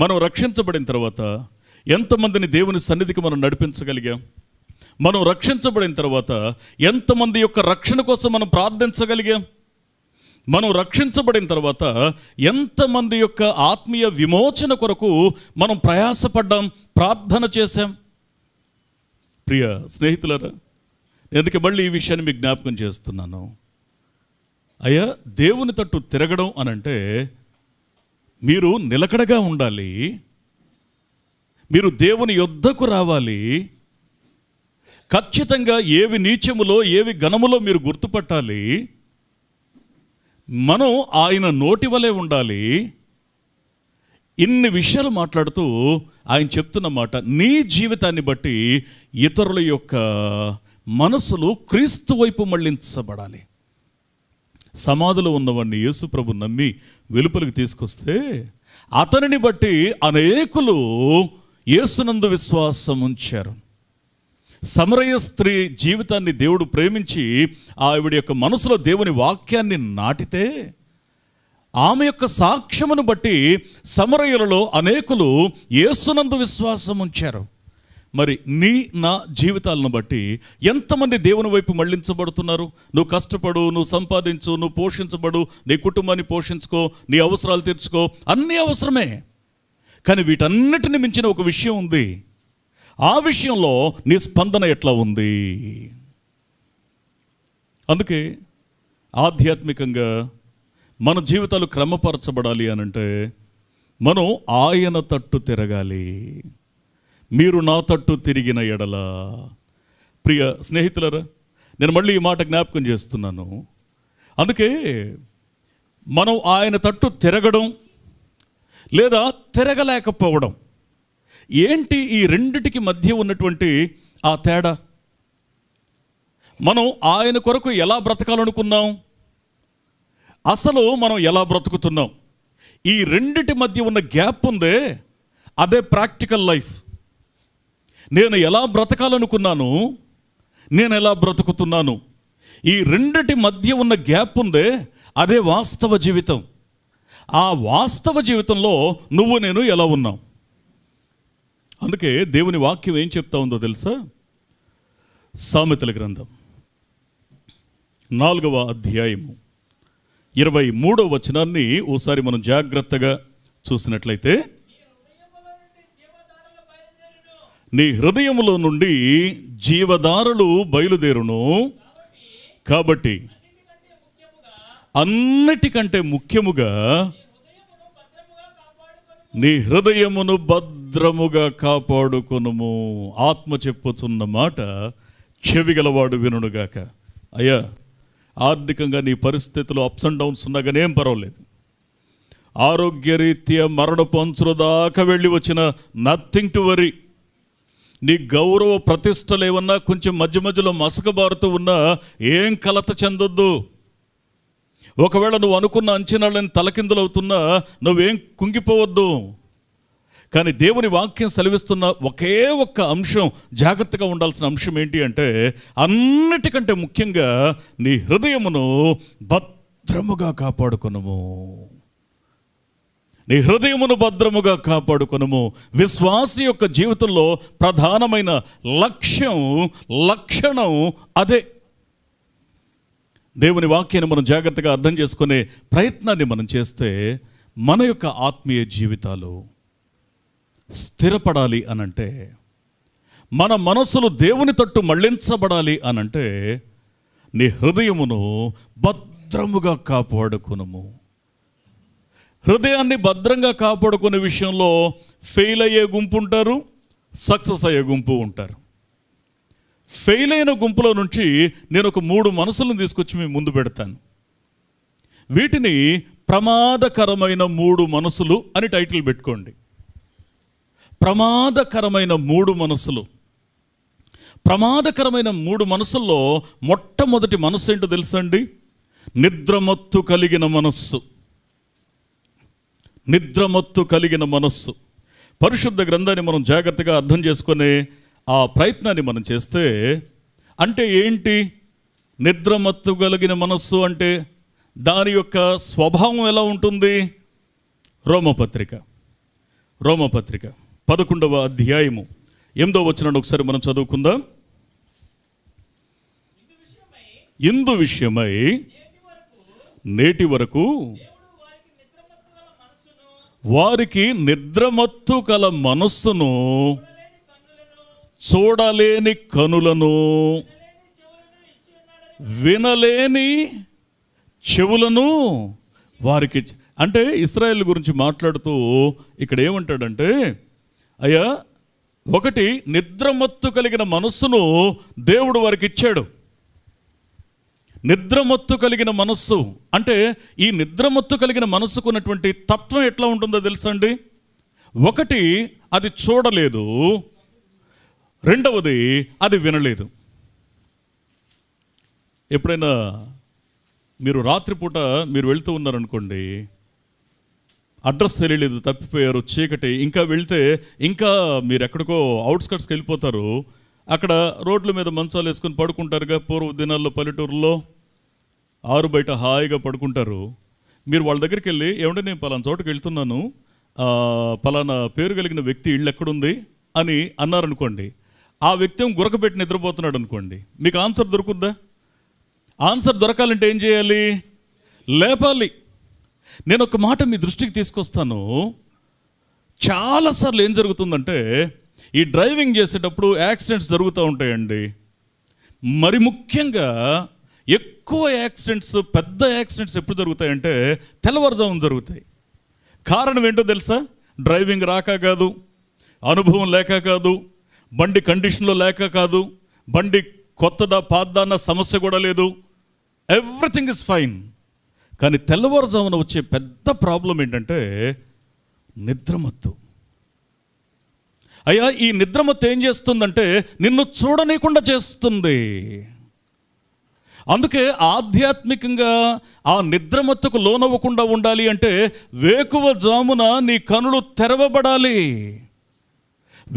మనం రక్షించబడిన తర్వాత ఎంతమందిని దేవుని సన్నిధికి మనం నడిపించగలిగాం మనం రక్షించబడిన తర్వాత ఎంతమంది యొక్క రక్షణ కోసం మనం ప్రార్థించగలిగాం మనం రక్షించబడిన తర్వాత ఎంతమంది యొక్క ఆత్మీయ విమోచన కొరకు మనం ప్రయాసపడ్డాం ప్రార్థన చేశాం ప్రియ స్నేహితులరా ఎందుకు మళ్ళీ ఈ విషయాన్ని మీకు జ్ఞాపకం చేస్తున్నాను అయ్యా దేవుని తట్టు తిరగడం అనంటే మీరు నిలకడగా ఉండాలి మీరు దేవుని యుద్ధకు రావాలి ఖచ్చితంగా ఏవి నీచములో ఏవి ఘనములో మీరు గుర్తుపట్టాలి మనం ఆయన నోటి వలె ఉండాలి ఇన్ని విషయాలు మాట్లాడుతూ ఆయన చెప్తున్న మాట నీ జీవితాన్ని బట్టి ఇతరుల యొక్క మనసులు క్రీస్తు వైపు మళ్లించబడాలి సమాధిలో ఉన్నవాడిని ప్రభు నమ్మి వెలుపలికి తీసుకొస్తే అతనిని బట్టి అనేకులు యేసునందు విశ్వాసం ఉంచారు సమరయ స్త్రీ జీవితాన్ని దేవుడు ప్రేమించి ఆవిడ యొక్క మనసులో దేవుని వాక్యాన్ని నాటితే ఆమె యొక్క సాక్ష్యమును బట్టి సమరయులలో అనేకులు ఏసునందు విశ్వాసం ఉంచారు మరి నీ నా జీవితాలను బట్టి ఎంతమంది దేవుని వైపు మళ్లించబడుతున్నారు నువ్వు కష్టపడు నువ్వు సంపాదించు నువ్వు పోషించబడు నీ కుటుంబాన్ని పోషించుకో నీ అవసరాలు తీర్చుకో అన్నీ అవసరమే కానీ వీటన్నిటిని మించిన ఒక విషయం ఉంది ఆ విషయంలో నీ స్పందన ఎట్లా ఉంది అందుకే ఆధ్యాత్మికంగా మన జీవితాలు క్రమపరచబడాలి అనంటే మనం ఆయన తట్టు తిరగాలి మీరు నా తట్టు తిరిగిన ఎడల ప్రియ స్నేహితులరా నేను మళ్ళీ ఈ మాట జ్ఞాపకం చేస్తున్నాను అందుకే మనం ఆయన తట్టు తిరగడం లేదా తిరగలేకపోవడం ఏంటి ఈ రెండిటికి మధ్య ఉన్నటువంటి ఆ తేడా మనం ఆయన కొరకు ఎలా బ్రతకాలనుకున్నాం అసలు మనం ఎలా బ్రతుకుతున్నాం ఈ రెండిటి మధ్య ఉన్న గ్యాప్ ఉందే అదే ప్రాక్టికల్ లైఫ్ నేను ఎలా బ్రతకాలనుకున్నాను నేను ఎలా బ్రతుకుతున్నాను ఈ రెండిటి మధ్య ఉన్న గ్యాప్ ఉందే అదే వాస్తవ జీవితం ఆ వాస్తవ జీవితంలో నువ్వు నేను ఎలా ఉన్నావు అందుకే దేవుని వాక్యం ఏం చెప్తా ఉందో తెలుసా సామెతల గ్రంథం నాలుగవ అధ్యాయము ఇరవై మూడవ వచనాన్ని ఓసారి మనం జాగ్రత్తగా చూసినట్లయితే నీ హృదయములో నుండి జీవదారులు బయలుదేరును కాబట్టి అన్నిటికంటే ముఖ్యముగా నీ హృదయమును భద్రముగా కాపాడుకొనుము ఆత్మ చెప్పుతున్న మాట చెవిగలవాడు వినుడుగాక అయ్యా ఆర్థికంగా నీ పరిస్థితులు అప్స్ అండ్ డౌన్స్ ఉన్నా కానీ ఏం పర్వాలేదు ఆరోగ్యరీత్యా మరణ పంచులు దాకా వెళ్ళి వచ్చిన నథింగ్ టు వరీ నీ గౌరవ ప్రతిష్టలు ఏమన్నా కొంచెం మధ్య మధ్యలో మసకబారుతూ ఉన్నా ఏం కలత చెందొద్దు ఒకవేళ నువ్వు అనుకున్న అంచనాలను తలకిందులవుతున్నా నువ్వేం కుంగిపోవద్దు కానీ దేవుని వాక్యం సెలవిస్తున్న ఒకే ఒక్క అంశం జాగ్రత్తగా ఉండాల్సిన అంశం ఏంటి అంటే అన్నిటికంటే ముఖ్యంగా నీ హృదయమును భద్రముగా కాపాడుకునము నీ హృదయమును భద్రముగా కాపాడుకునము విశ్వాసి యొక్క జీవితంలో ప్రధానమైన లక్ష్యం లక్షణం అదే దేవుని వాక్యాన్ని మనం జాగ్రత్తగా అర్థం చేసుకునే ప్రయత్నాన్ని మనం చేస్తే మన యొక్క ఆత్మీయ జీవితాలు స్థిరపడాలి అనంటే మన మనసులు దేవుని తట్టు మళ్లించబడాలి అనంటే నీ హృదయమును భద్రముగా కాపాడుకునము హృదయాన్ని భద్రంగా కాపాడుకునే విషయంలో ఫెయిల్ అయ్యే గుంపు ఉంటారు సక్సెస్ అయ్యే గుంపు ఉంటారు ఫెయిల్ అయిన గుంపులో నుంచి నేను ఒక మూడు మనసులను తీసుకొచ్చి మీ ముందు పెడతాను వీటిని ప్రమాదకరమైన మూడు మనసులు అని టైటిల్ పెట్టుకోండి ప్రమాదకరమైన మూడు మనసులు ప్రమాదకరమైన మూడు మనసుల్లో మొట్టమొదటి మనస్సు ఏంటో తెలుసండి నిద్రమత్తు కలిగిన మనస్సు నిద్రమత్తు కలిగిన మనస్సు పరిశుద్ధ గ్రంథాన్ని మనం జాగ్రత్తగా అర్థం చేసుకునే ఆ ప్రయత్నాన్ని మనం చేస్తే అంటే ఏంటి నిద్రమత్తు కలిగిన మనస్సు అంటే దాని యొక్క స్వభావం ఎలా ఉంటుంది రోమపత్రిక రోమపత్రిక పదకొండవ అధ్యాయము ఎందో వచ్చినాడు ఒకసారి మనం చదువుకుందాం ఇందు విషయమై నేటి వరకు వారికి నిద్రమత్తు కల మనస్సును చూడలేని కనులను వినలేని చెవులను వారికి అంటే ఇస్రాయల్ గురించి మాట్లాడుతూ ఇక్కడ ఏమంటాడంటే అయ్యా ఒకటి నిద్రమత్తు కలిగిన మనస్సును దేవుడు వారికి ఇచ్చాడు నిద్రమత్తు కలిగిన మనస్సు అంటే ఈ నిద్రమత్తు కలిగిన మనస్సుకు తత్వం ఎట్లా ఉంటుందో తెలుసండి ఒకటి అది చూడలేదు రెండవది అది వినలేదు ఎప్పుడైనా మీరు రాత్రిపూట మీరు వెళుతూ ఉన్నారనుకోండి అడ్రస్ తెలియలేదు తప్పిపోయారు చీకటి ఇంకా వెళ్తే ఇంకా మీరు ఎక్కడికో అవుట్స్కట్స్కి వెళ్ళిపోతారు అక్కడ రోడ్ల మీద మంచాలు వేసుకొని పడుకుంటారుగా పూర్వ దినాల్లో పల్లెటూరులో ఆరు బయట హాయిగా పడుకుంటారు మీరు వాళ్ళ దగ్గరికి వెళ్ళి ఏమంటే నేను పలానా చోటుకి వెళ్తున్నాను పలానా పేరు కలిగిన వ్యక్తి ఇళ్ళు ఎక్కడుంది అని అన్నారనుకోండి ఆ వ్యక్తి గురకబెట్టి నిద్రపోతున్నాడు అనుకోండి మీకు ఆన్సర్ దొరుకుద్దా ఆన్సర్ దొరకాలంటే ఏం చేయాలి లేపాలి నేను ఒక మాట మీ దృష్టికి తీసుకొస్తాను చాలాసార్లు ఏం జరుగుతుందంటే ఈ డ్రైవింగ్ చేసేటప్పుడు యాక్సిడెంట్స్ జరుగుతూ ఉంటాయండి మరి ముఖ్యంగా ఎక్కువ యాక్సిడెంట్స్ పెద్ద యాక్సిడెంట్స్ ఎప్పుడు జరుగుతాయంటే తెల్లవారుజామున జరుగుతాయి కారణం ఏంటో తెలుసా డ్రైవింగ్ రాక కాదు అనుభవం లేక కాదు బండి కండిషన్లో లేక కాదు బండి కొత్తదా పాతదా సమస్య కూడా లేదు ఎవ్రీథింగ్ ఇస్ ఫైన్ కానీ తెల్లవారుజామున వచ్చే పెద్ద ప్రాబ్లం ఏంటంటే నిద్రమత్తు అయ్యా ఈ నిద్రమత్తు ఏం చేస్తుందంటే నిన్ను చూడనీయకుండా చేస్తుంది అందుకే ఆధ్యాత్మికంగా ఆ నిద్రమత్తుకు లోనవ్వకుండా ఉండాలి అంటే వేకువ జామున నీ కనులు తెరవబడాలి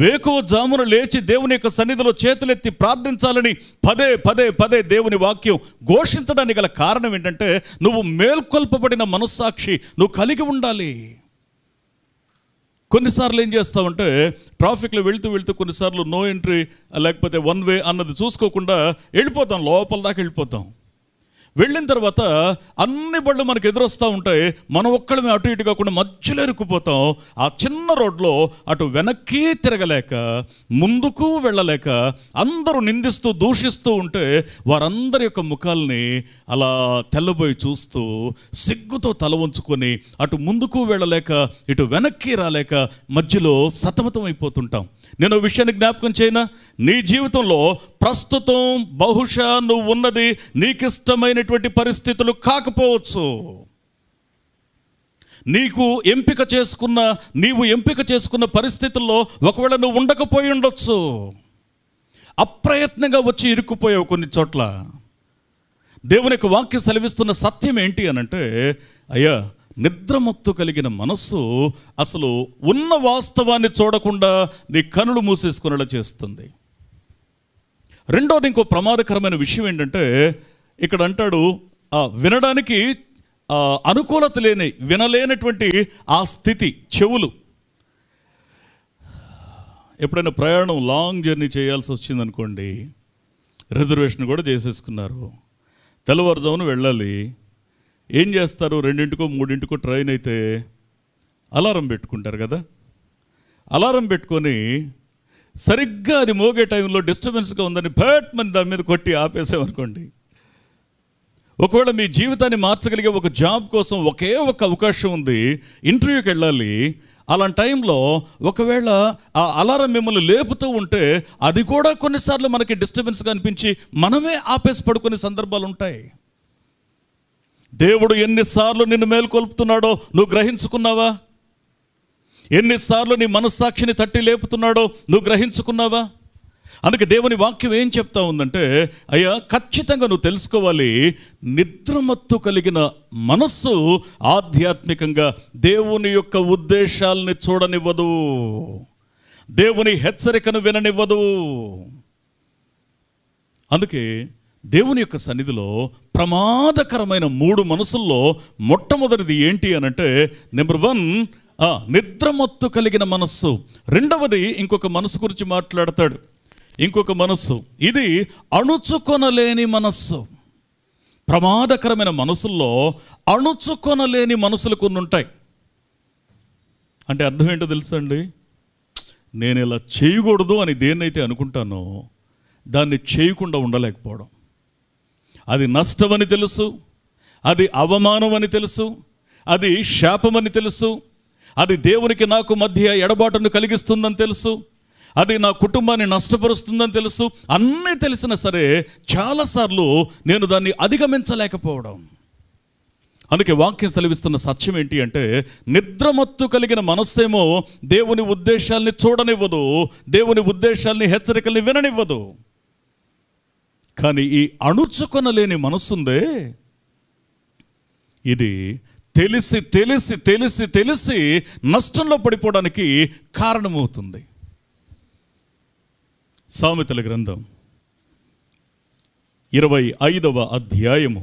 వేకువ జామున లేచి దేవుని యొక్క సన్నిధిలో చేతులెత్తి ప్రార్థించాలని పదే పదే పదే దేవుని వాక్యం ఘోషించడానికి గల కారణం ఏంటంటే నువ్వు మేల్కొల్పబడిన మనస్సాక్షి నువ్వు కలిగి ఉండాలి కొన్నిసార్లు ఏం చేస్తామంటే ట్రాఫిక్లో వెళ్తూ వెళ్తూ కొన్నిసార్లు నో ఎంట్రీ లేకపోతే వన్ వే అన్నది చూసుకోకుండా వెళ్ళిపోతాం లోపల దాకా వెళ్ళిపోతాం వెళ్ళిన తర్వాత అన్ని బళ్ళు మనకు ఎదురొస్తూ ఉంటాయి మనం ఒక్కళ్ళమే అటు ఇటు కాకుండా మధ్యలో ఇరుక్కుపోతాం ఆ చిన్న రోడ్లో అటు వెనక్కి తిరగలేక ముందుకు వెళ్ళలేక అందరూ నిందిస్తూ దూషిస్తూ ఉంటే వారందరి యొక్క ముఖాల్ని అలా తెల్లబోయి చూస్తూ సిగ్గుతో తల ఉంచుకొని అటు ముందుకు వెళ్ళలేక ఇటు వెనక్కి రాలేక మధ్యలో సతమతం అయిపోతుంటాం నేను విషయాన్ని జ్ఞాపకం చేయనా నీ జీవితంలో ప్రస్తుతం బహుశా నువ్వు ఉన్నది నీకిష్టమైనటువంటి పరిస్థితులు కాకపోవచ్చు నీకు ఎంపిక చేసుకున్న నీవు ఎంపిక చేసుకున్న పరిస్థితుల్లో ఒకవేళ నువ్వు ఉండకపోయి ఉండొచ్చు అప్రయత్నంగా వచ్చి ఇరుక్కుపోయావు కొన్ని చోట్ల దేవుని యొక్క వాక్యం సెలవిస్తున్న సత్యం ఏంటి అనంటే అయ్యా నిద్రమత్తు కలిగిన మనస్సు అసలు ఉన్న వాస్తవాన్ని చూడకుండా నీ కనులు మూసేసుకునేలా చేస్తుంది రెండోది ఇంకో ప్రమాదకరమైన విషయం ఏంటంటే ఇక్కడ అంటాడు వినడానికి అనుకూలత లేని వినలేనటువంటి ఆ స్థితి చెవులు ఎప్పుడైనా ప్రయాణం లాంగ్ జర్నీ చేయాల్సి వచ్చిందనుకోండి రిజర్వేషన్ కూడా చేసేసుకున్నారు తెల్లవారుజామున వెళ్ళాలి ఏం చేస్తారు రెండింటికో మూడింటికో ట్రైన్ అయితే అలారం పెట్టుకుంటారు కదా అలారం పెట్టుకొని సరిగ్గా అది మోగే టైంలో డిస్టర్బెన్స్గా ఉందని భట్మని దాని మీద కొట్టి ఆపేసామనుకోండి ఒకవేళ మీ జీవితాన్ని మార్చగలిగే ఒక జాబ్ కోసం ఒకే ఒక అవకాశం ఉంది ఇంటర్వ్యూకి వెళ్ళాలి అలాంటి టైంలో ఒకవేళ ఆ అలారం మిమ్మల్ని లేపుతూ ఉంటే అది కూడా కొన్నిసార్లు మనకి డిస్టర్బెన్స్గా అనిపించి మనమే ఆపేసి పడుకునే సందర్భాలు ఉంటాయి దేవుడు ఎన్నిసార్లు నిన్ను మేలుకొల్పుతున్నాడో నువ్వు గ్రహించుకున్నావా ఎన్నిసార్లు నీ మనస్సాక్షిని తట్టి లేపుతున్నాడో నువ్వు గ్రహించుకున్నావా అందుకే దేవుని వాక్యం ఏం చెప్తా ఉందంటే అయ్యా ఖచ్చితంగా నువ్వు తెలుసుకోవాలి నిద్రమత్తు కలిగిన మనస్సు ఆధ్యాత్మికంగా దేవుని యొక్క ఉద్దేశాలని చూడనివ్వదు దేవుని హెచ్చరికను విననివ్వదు అందుకే దేవుని యొక్క సన్నిధిలో ప్రమాదకరమైన మూడు మనసుల్లో మొట్టమొదటిది ఏంటి అనంటే నెంబర్ వన్ నిద్రమత్తు కలిగిన మనస్సు రెండవది ఇంకొక మనసు గురించి మాట్లాడతాడు ఇంకొక మనస్సు ఇది అణుచుకొనలేని మనస్సు ప్రమాదకరమైన మనసుల్లో అణుచుకొనలేని మనసులు కొన్ని ఉంటాయి అంటే అర్థం ఏంటో తెలుసా అండి నేను ఇలా చేయకూడదు అని దేన్నైతే అనుకుంటానో దాన్ని చేయకుండా ఉండలేకపోవడం అది నష్టమని తెలుసు అది అవమానం అని తెలుసు అది శాపమని తెలుసు అది దేవునికి నాకు మధ్య ఎడబాటును కలిగిస్తుందని తెలుసు అది నా కుటుంబాన్ని నష్టపరుస్తుందని తెలుసు అన్నీ తెలిసినా సరే చాలాసార్లు నేను దాన్ని అధిగమించలేకపోవడం అందుకే వాక్యం సెలవిస్తున్న సత్యం ఏంటి అంటే నిద్రమత్తు కలిగిన మనస్సేమో దేవుని ఉద్దేశాల్ని చూడనివ్వదు దేవుని ఉద్దేశాల్ని హెచ్చరికల్ని విననివ్వదు కానీ ఈ అణుచుకొనలేని మనస్సుందే ఇది తెలిసి తెలిసి తెలిసి తెలిసి నష్టంలో పడిపోవడానికి కారణమవుతుంది సామెతల గ్రంథం ఇరవై ఐదవ అధ్యాయము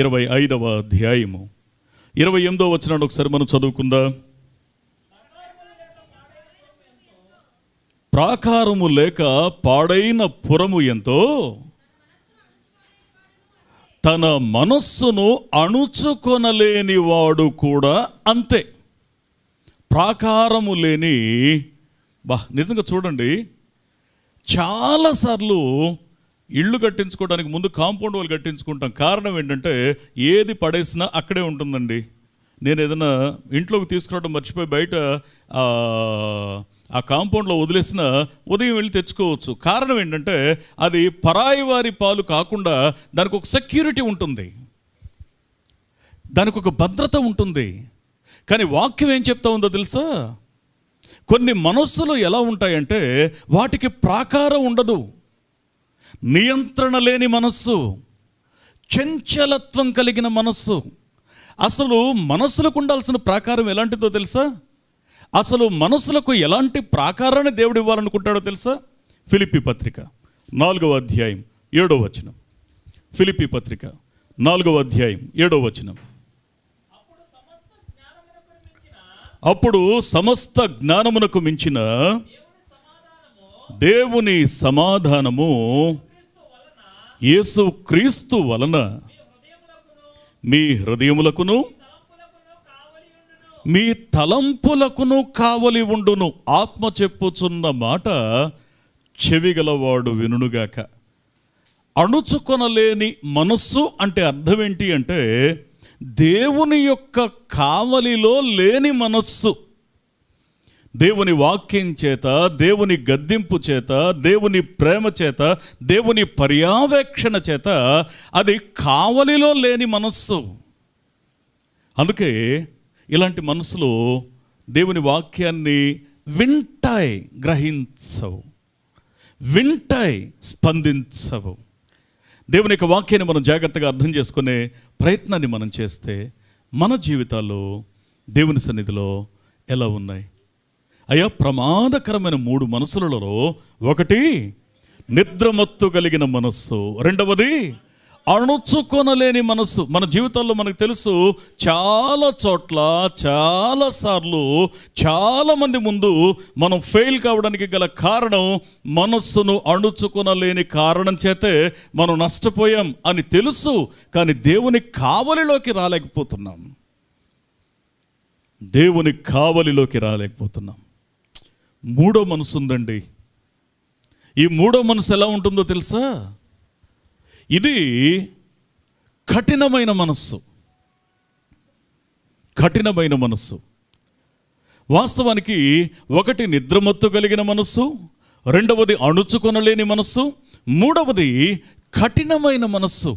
ఇరవై ఐదవ అధ్యాయము ఇరవై ఎనిమిదవ వచ్చినాడు ఒకసారి మనం చదువుకుందా ప్రాకారము లేక పాడైన పురము ఎంతో తన మనస్సును అణుచుకొనలేని వాడు కూడా అంతే ప్రాకారము లేని బా నిజంగా చూడండి చాలాసార్లు ఇళ్ళు కట్టించుకోవడానికి ముందు కాంపౌండ్ వాళ్ళు కట్టించుకుంటాం కారణం ఏంటంటే ఏది పడేసినా అక్కడే ఉంటుందండి నేను ఏదైనా ఇంట్లోకి తీసుకురావడం మర్చిపోయి బయట ఆ కాంపౌండ్లో వదిలేసిన ఉదయం వెళ్ళి తెచ్చుకోవచ్చు కారణం ఏంటంటే అది పరాయి వారి పాలు కాకుండా దానికి ఒక సెక్యూరిటీ ఉంటుంది దానికి ఒక భద్రత ఉంటుంది కానీ వాక్యం ఏం చెప్తా ఉందో తెలుసా కొన్ని మనస్సులు ఎలా ఉంటాయంటే వాటికి ప్రాకారం ఉండదు నియంత్రణ లేని మనస్సు చంచలత్వం కలిగిన మనస్సు అసలు మనస్సులకు ఉండాల్సిన ప్రాకారం ఎలాంటిదో తెలుసా అసలు మనసులకు ఎలాంటి ప్రాకారాన్ని దేవుడు ఇవ్వాలనుకుంటాడో తెలుసా ఫిలిపి పత్రిక నాలుగవ అధ్యాయం ఏడో వచనం ఫిలిపి పత్రిక నాలుగవ అధ్యాయం ఏడో వచనం అప్పుడు సమస్త జ్ఞానమునకు మించిన దేవుని సమాధానము యేసు క్రీస్తు వలన మీ హృదయములకును మీ తలంపులకును కావలి ఉండును ఆత్మ చెప్పుచున్న మాట చెవిగలవాడు వినుగాక అణుచుకొనలేని మనస్సు అంటే అర్థం ఏంటి అంటే దేవుని యొక్క కావలిలో లేని మనస్సు దేవుని వాక్యం చేత దేవుని గద్దింపు చేత దేవుని ప్రేమ చేత దేవుని పర్యావేక్షణ చేత అది కావలిలో లేని మనస్సు అందుకే ఇలాంటి మనసులో దేవుని వాక్యాన్ని వింటాయి గ్రహించవు వింటాయి స్పందించవు దేవుని యొక్క వాక్యాన్ని మనం జాగ్రత్తగా అర్థం చేసుకునే ప్రయత్నాన్ని మనం చేస్తే మన జీవితాల్లో దేవుని సన్నిధిలో ఎలా ఉన్నాయి అయ్యా ప్రమాదకరమైన మూడు మనసులలో ఒకటి నిద్రమత్తు కలిగిన మనస్సు రెండవది అణుచుకొనలేని మనసు మన జీవితాల్లో మనకు తెలుసు చాలా చోట్ల చాలా చాలా చాలామంది ముందు మనం ఫెయిల్ కావడానికి గల కారణం మనస్సును అణుచుకొనలేని కారణం చేతే మనం నష్టపోయాం అని తెలుసు కానీ దేవుని కావలిలోకి రాలేకపోతున్నాం దేవుని కావలిలోకి రాలేకపోతున్నాం మూడో మనసు ఉందండి ఈ మూడో మనసు ఎలా ఉంటుందో తెలుసా ఇది కఠినమైన మనస్సు కఠినమైన మనస్సు వాస్తవానికి ఒకటి నిద్రమత్తు కలిగిన మనస్సు రెండవది అణుచుకొనలేని మనస్సు మూడవది కఠినమైన మనస్సు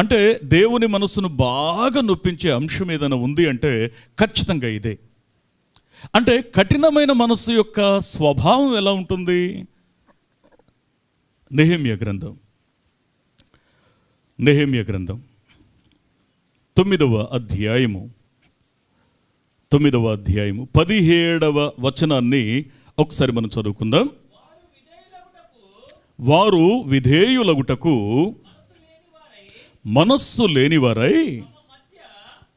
అంటే దేవుని మనస్సును బాగా నొప్పించే అంశం ఏదైనా ఉంది అంటే ఖచ్చితంగా ఇదే అంటే కఠినమైన మనస్సు యొక్క స్వభావం ఎలా ఉంటుంది నిహిమ్య గ్రంథం నెహేమియ గ్రంథం తొమ్మిదవ అధ్యాయము తొమ్మిదవ అధ్యాయము పదిహేడవ వచనాన్ని ఒకసారి మనం చదువుకుందాం వారు విధేయులగుటకు మనస్సు లేనివారై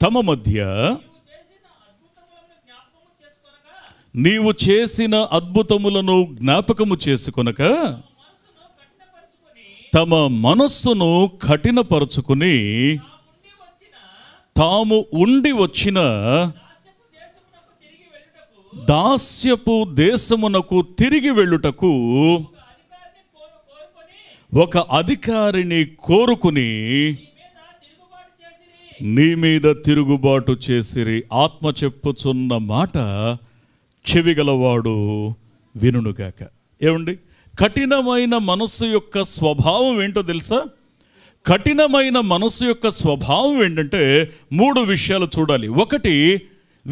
తమ మధ్య నీవు చేసిన అద్భుతములను జ్ఞాపకము చేసుకొనక తమ మనస్సును కఠినపరుచుకుని తాము ఉండి వచ్చిన దాస్యపు దేశమునకు తిరిగి వెళ్ళుటకు ఒక అధికారిని కోరుకుని నీ మీద తిరుగుబాటు చేసిరి ఆత్మ చెప్పుచున్న మాట చెవిగలవాడు వినుగాక ఏమండి కఠినమైన మనస్సు యొక్క స్వభావం ఏంటో తెలుసా కఠినమైన మనస్సు యొక్క స్వభావం ఏంటంటే మూడు విషయాలు చూడాలి ఒకటి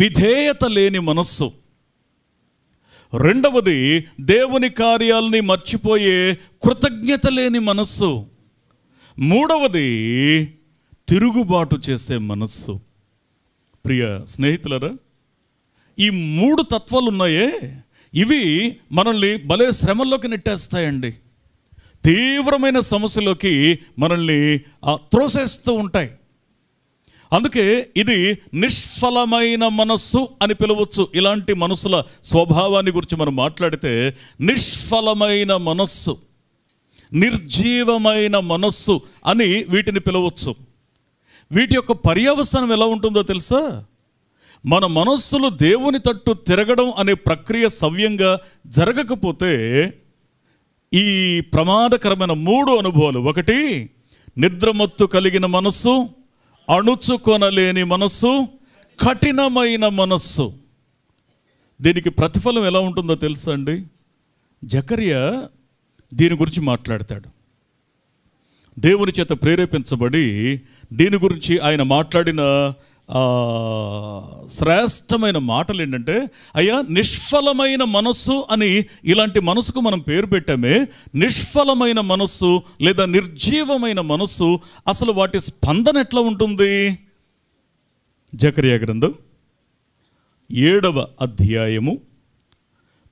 విధేయత లేని మనస్సు రెండవది దేవుని కార్యాలని మర్చిపోయే కృతజ్ఞత లేని మనస్సు మూడవది తిరుగుబాటు చేసే మనస్సు ప్రియ స్నేహితులరా ఈ మూడు తత్వాలు ఉన్నాయే ఇవి మనల్ని భలే శ్రమల్లోకి నెట్టేస్తాయండి తీవ్రమైన సమస్యలోకి మనల్ని త్రోసేస్తూ ఉంటాయి అందుకే ఇది నిష్ఫలమైన మనస్సు అని పిలవచ్చు ఇలాంటి మనసుల స్వభావాన్ని గురించి మనం మాట్లాడితే నిష్ఫలమైన మనస్సు నిర్జీవమైన మనస్సు అని వీటిని పిలవచ్చు వీటి యొక్క పర్యవసనం ఎలా ఉంటుందో తెలుసా మన మనస్సులు దేవుని తట్టు తిరగడం అనే ప్రక్రియ సవ్యంగా జరగకపోతే ఈ ప్రమాదకరమైన మూడు అనుభవాలు ఒకటి నిద్రమత్తు కలిగిన మనస్సు అణుచుకొనలేని మనస్సు కఠినమైన మనస్సు దీనికి ప్రతిఫలం ఎలా ఉంటుందో తెలుసా అండి జకర్య దీని గురించి మాట్లాడతాడు దేవుని చేత ప్రేరేపించబడి దీని గురించి ఆయన మాట్లాడిన శ్రేష్టమైన మాటలు ఏంటంటే అయ్యా నిష్ఫలమైన మనస్సు అని ఇలాంటి మనసుకు మనం పేరు పెట్టామే నిష్ఫలమైన మనస్సు లేదా నిర్జీవమైన మనస్సు అసలు వాటి స్పందన ఎట్లా ఉంటుంది జకరియా గ్రంథం ఏడవ అధ్యాయము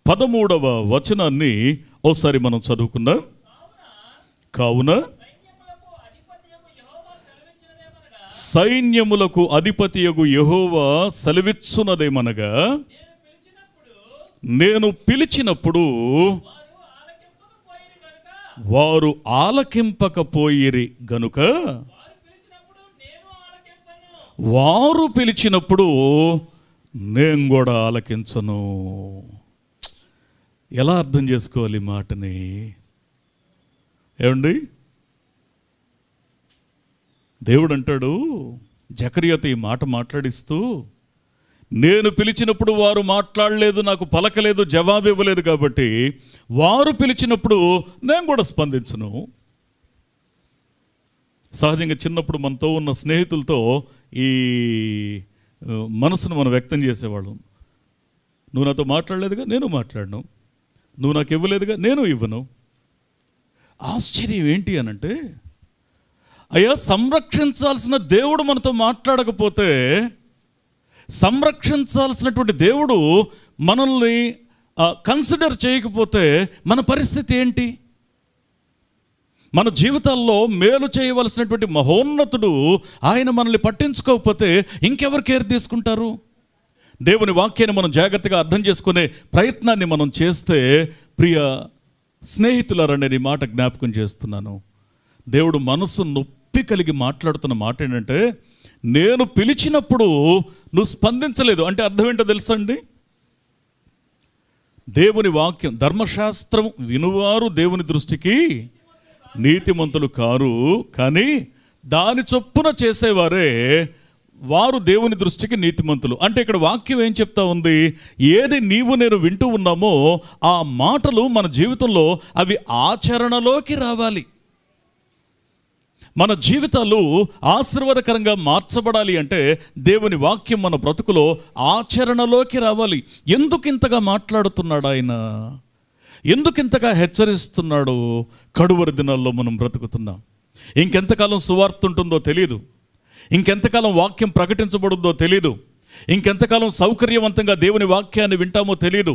పదమూడవ వచనాన్ని ఒకసారి మనం చదువుకుందాం కావున సైన్యములకు అధిపతియగు యహోవా సెలవిచ్చున్నదేమనగా నేను పిలిచినప్పుడు వారు ఆలకింపకపోయిరి గనుక వారు పిలిచినప్పుడు నేను కూడా ఆలకించను ఎలా అర్థం చేసుకోవాలి మాటని ఏమండి దేవుడు అంటాడు జకర్యతో ఈ మాట మాట్లాడిస్తూ నేను పిలిచినప్పుడు వారు మాట్లాడలేదు నాకు పలకలేదు జవాబు ఇవ్వలేదు కాబట్టి వారు పిలిచినప్పుడు నేను కూడా స్పందించను సహజంగా చిన్నప్పుడు మనతో ఉన్న స్నేహితులతో ఈ మనసును మనం వ్యక్తం చేసేవాళ్ళం నువ్వు నాతో మాట్లాడలేదుగా నేను మాట్లాడను నువ్వు నాకు ఇవ్వలేదుగా నేను ఇవ్వను ఆశ్చర్యం ఏంటి అనంటే అయ్యా సంరక్షించాల్సిన దేవుడు మనతో మాట్లాడకపోతే సంరక్షించాల్సినటువంటి దేవుడు మనల్ని కన్సిడర్ చేయకపోతే మన పరిస్థితి ఏంటి మన జీవితాల్లో మేలు చేయవలసినటువంటి మహోన్నతుడు ఆయన మనల్ని పట్టించుకోకపోతే ఇంకెవరు కేర్ తీసుకుంటారు దేవుని వాక్యాన్ని మనం జాగ్రత్తగా అర్థం చేసుకునే ప్రయత్నాన్ని మనం చేస్తే ప్రియ స్నేహితులారనే మాట జ్ఞాపకం చేస్తున్నాను దేవుడు మనసు నొప్పి భక్తి కలిగి మాట్లాడుతున్న మాట ఏంటంటే నేను పిలిచినప్పుడు నువ్వు స్పందించలేదు అంటే అర్థం ఏంటో తెలుసా అండి దేవుని వాక్యం ధర్మశాస్త్రం వినువారు దేవుని దృష్టికి నీతిమంతులు కారు కానీ దాని చొప్పున చేసేవారే వారు దేవుని దృష్టికి నీతిమంతులు అంటే ఇక్కడ వాక్యం ఏం చెప్తా ఉంది ఏది నీవు నేను వింటూ ఉన్నామో ఆ మాటలు మన జీవితంలో అవి ఆచరణలోకి రావాలి మన జీవితాలు ఆశీర్వాదకరంగా మార్చబడాలి అంటే దేవుని వాక్యం మన బ్రతుకులో ఆచరణలోకి రావాలి ఎందుకు ఇంతగా మాట్లాడుతున్నాడు ఆయన ఎందుకు ఇంతగా హెచ్చరిస్తున్నాడు కడువరి దినాల్లో మనం బ్రతుకుతున్నాం ఇంకెంతకాలం సువార్త ఉంటుందో తెలియదు ఇంకెంతకాలం వాక్యం ప్రకటించబడుందో తెలియదు ఇంకెంతకాలం సౌకర్యవంతంగా దేవుని వాక్యాన్ని వింటామో తెలియదు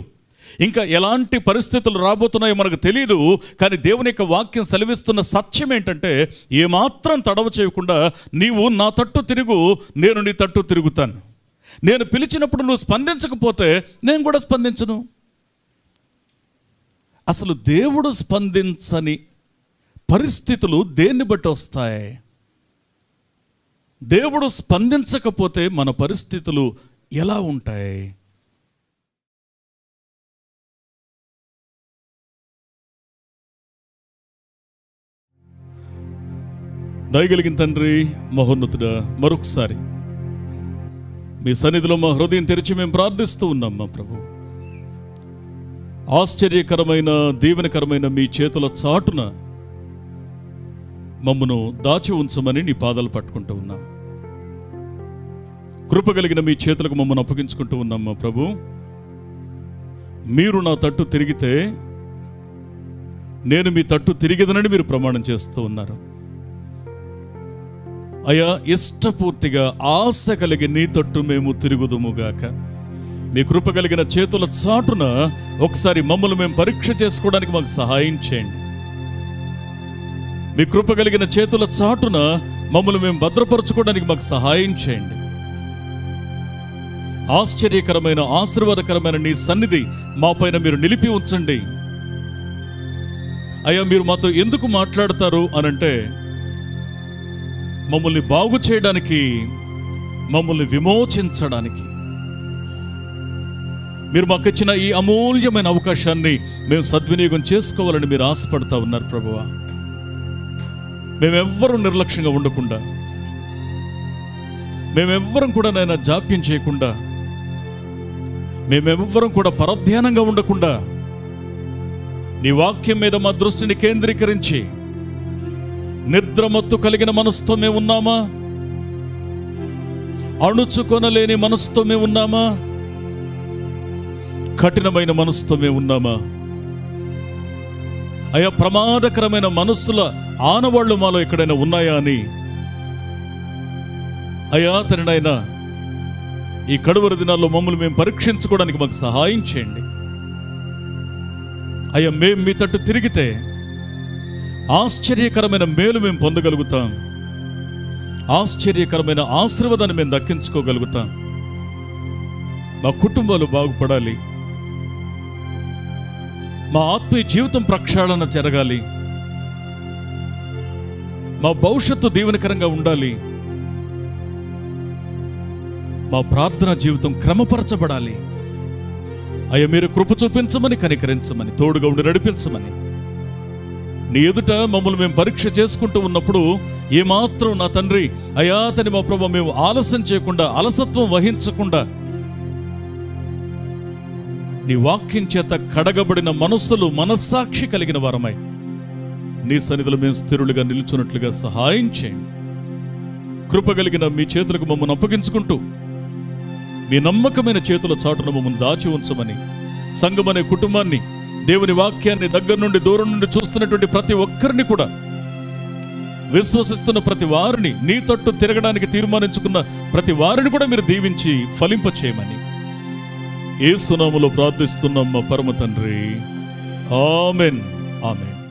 ఇంకా ఎలాంటి పరిస్థితులు రాబోతున్నాయో మనకు తెలియదు కానీ దేవుని యొక్క వాక్యం సెలవిస్తున్న సత్యం ఏంటంటే ఏమాత్రం తడవ చేయకుండా నీవు నా తట్టు తిరుగు నేను నీ తట్టు తిరుగుతాను నేను పిలిచినప్పుడు నువ్వు స్పందించకపోతే నేను కూడా స్పందించను అసలు దేవుడు స్పందించని పరిస్థితులు దేన్ని బట్టి వస్తాయి దేవుడు స్పందించకపోతే మన పరిస్థితులు ఎలా ఉంటాయి దయగలిగిన తండ్రి మహోన్నతుడ మరొకసారి మీ సన్నిధిలో మా హృదయం తెరిచి మేము ప్రార్థిస్తూ ఉన్నాం మా ప్రభు ఆశ్చర్యకరమైన దీవెనకరమైన మీ చేతుల చాటున మమ్మను దాచి ఉంచమని నీ పాదాలు పట్టుకుంటూ ఉన్నాం కృప కలిగిన మీ చేతులకు మమ్మను అప్పగించుకుంటూ ఉన్నాం మా ప్రభు మీరు నా తట్టు తిరిగితే నేను మీ తట్టు తిరిగిదనని మీరు ప్రమాణం చేస్తూ ఉన్నారు అయా ఇష్టపూర్తిగా ఆశ కలిగి నీ తట్టు మేము తిరుగుదుముగాక మీ కృప కలిగిన చేతుల చాటున ఒకసారి మమ్మల్ని మేము పరీక్ష చేసుకోవడానికి మాకు సహాయం చేయండి మీ కృప కలిగిన చేతుల చాటున మమ్మల్ని మేము భద్రపరచుకోవడానికి మాకు సహాయం చేయండి ఆశ్చర్యకరమైన ఆశీర్వాదకరమైన నీ సన్నిధి మాపైన మీరు నిలిపి ఉంచండి అయ్యా మీరు మాతో ఎందుకు మాట్లాడతారు అనంటే అంటే మమ్మల్ని బాగు చేయడానికి మమ్మల్ని విమోచించడానికి మీరు మాకు ఇచ్చిన ఈ అమూల్యమైన అవకాశాన్ని మేము సద్వినియోగం చేసుకోవాలని మీరు ఆశపడతా ఉన్నారు ప్రభువా మేమెవ్వరూ నిర్లక్ష్యంగా ఉండకుండా మేమెవ్వరం కూడా నైనా జాప్యం చేయకుండా మేమెవ్వరం కూడా పరధ్యానంగా ఉండకుండా నీ వాక్యం మీద మా దృష్టిని కేంద్రీకరించి నిద్రమత్తు కలిగిన మనసుతో మేము ఉన్నామా అణుచుకొనలేని మనసుతో మేము ఉన్నామా కఠినమైన మనసుతో మేము ఉన్నామా అయా ప్రమాదకరమైన మనస్సుల ఆనవాళ్ళు మాలో ఎక్కడైనా ఉన్నాయా అని అయా తనడైన ఈ కడువరి దినాల్లో మమ్మల్ని మేము పరీక్షించుకోవడానికి మాకు సహాయం చేయండి అయ్యా మేము మీ తట్టు తిరిగితే ఆశ్చర్యకరమైన మేలు మేము పొందగలుగుతాం ఆశ్చర్యకరమైన ఆశీర్వాదాన్ని మేము దక్కించుకోగలుగుతాం మా కుటుంబాలు బాగుపడాలి మా ఆత్మీయ జీవితం ప్రక్షాళన జరగాలి మా భవిష్యత్తు దీవెనకరంగా ఉండాలి మా ప్రార్థన జీవితం క్రమపరచబడాలి అయ్యా మీరు కృప చూపించమని కనికరించమని తోడుగా ఉండి నడిపించమని నీ ఎదుట మమ్మల్ని మేము పరీక్ష చేసుకుంటూ ఉన్నప్పుడు ఏమాత్రం నా తండ్రి అయా అతని మా ప్రభు మేము ఆలస్యం చేయకుండా అలసత్వం వహించకుండా నీ వాక్యం చేత కడగబడిన మనస్సులు మనస్సాక్షి కలిగిన వారమై నీ సన్నిధిలో మేము స్థిరులుగా నిల్చున్నట్లుగా సహాయం చేయండి కృపగలిగిన మీ చేతులకు మమ్మల్ని అప్పగించుకుంటూ మీ నమ్మకమైన చేతుల చాటును మమ్మల్ని దాచి ఉంచమని సంగమనే కుటుంబాన్ని దేవుని వాక్యాన్ని దగ్గర నుండి దూరం నుండి చూస్తున్నటువంటి ప్రతి ఒక్కరిని కూడా విశ్వసిస్తున్న ప్రతి వారిని నీ తట్టు తిరగడానికి తీర్మానించుకున్న ప్రతి వారిని కూడా మీరు దీవించి ఫలింప చేయమని ఏ సునాములో ప్రార్థిస్తున్నాం మా పరమ తండ్రి ఆమెన్ ఆమెన్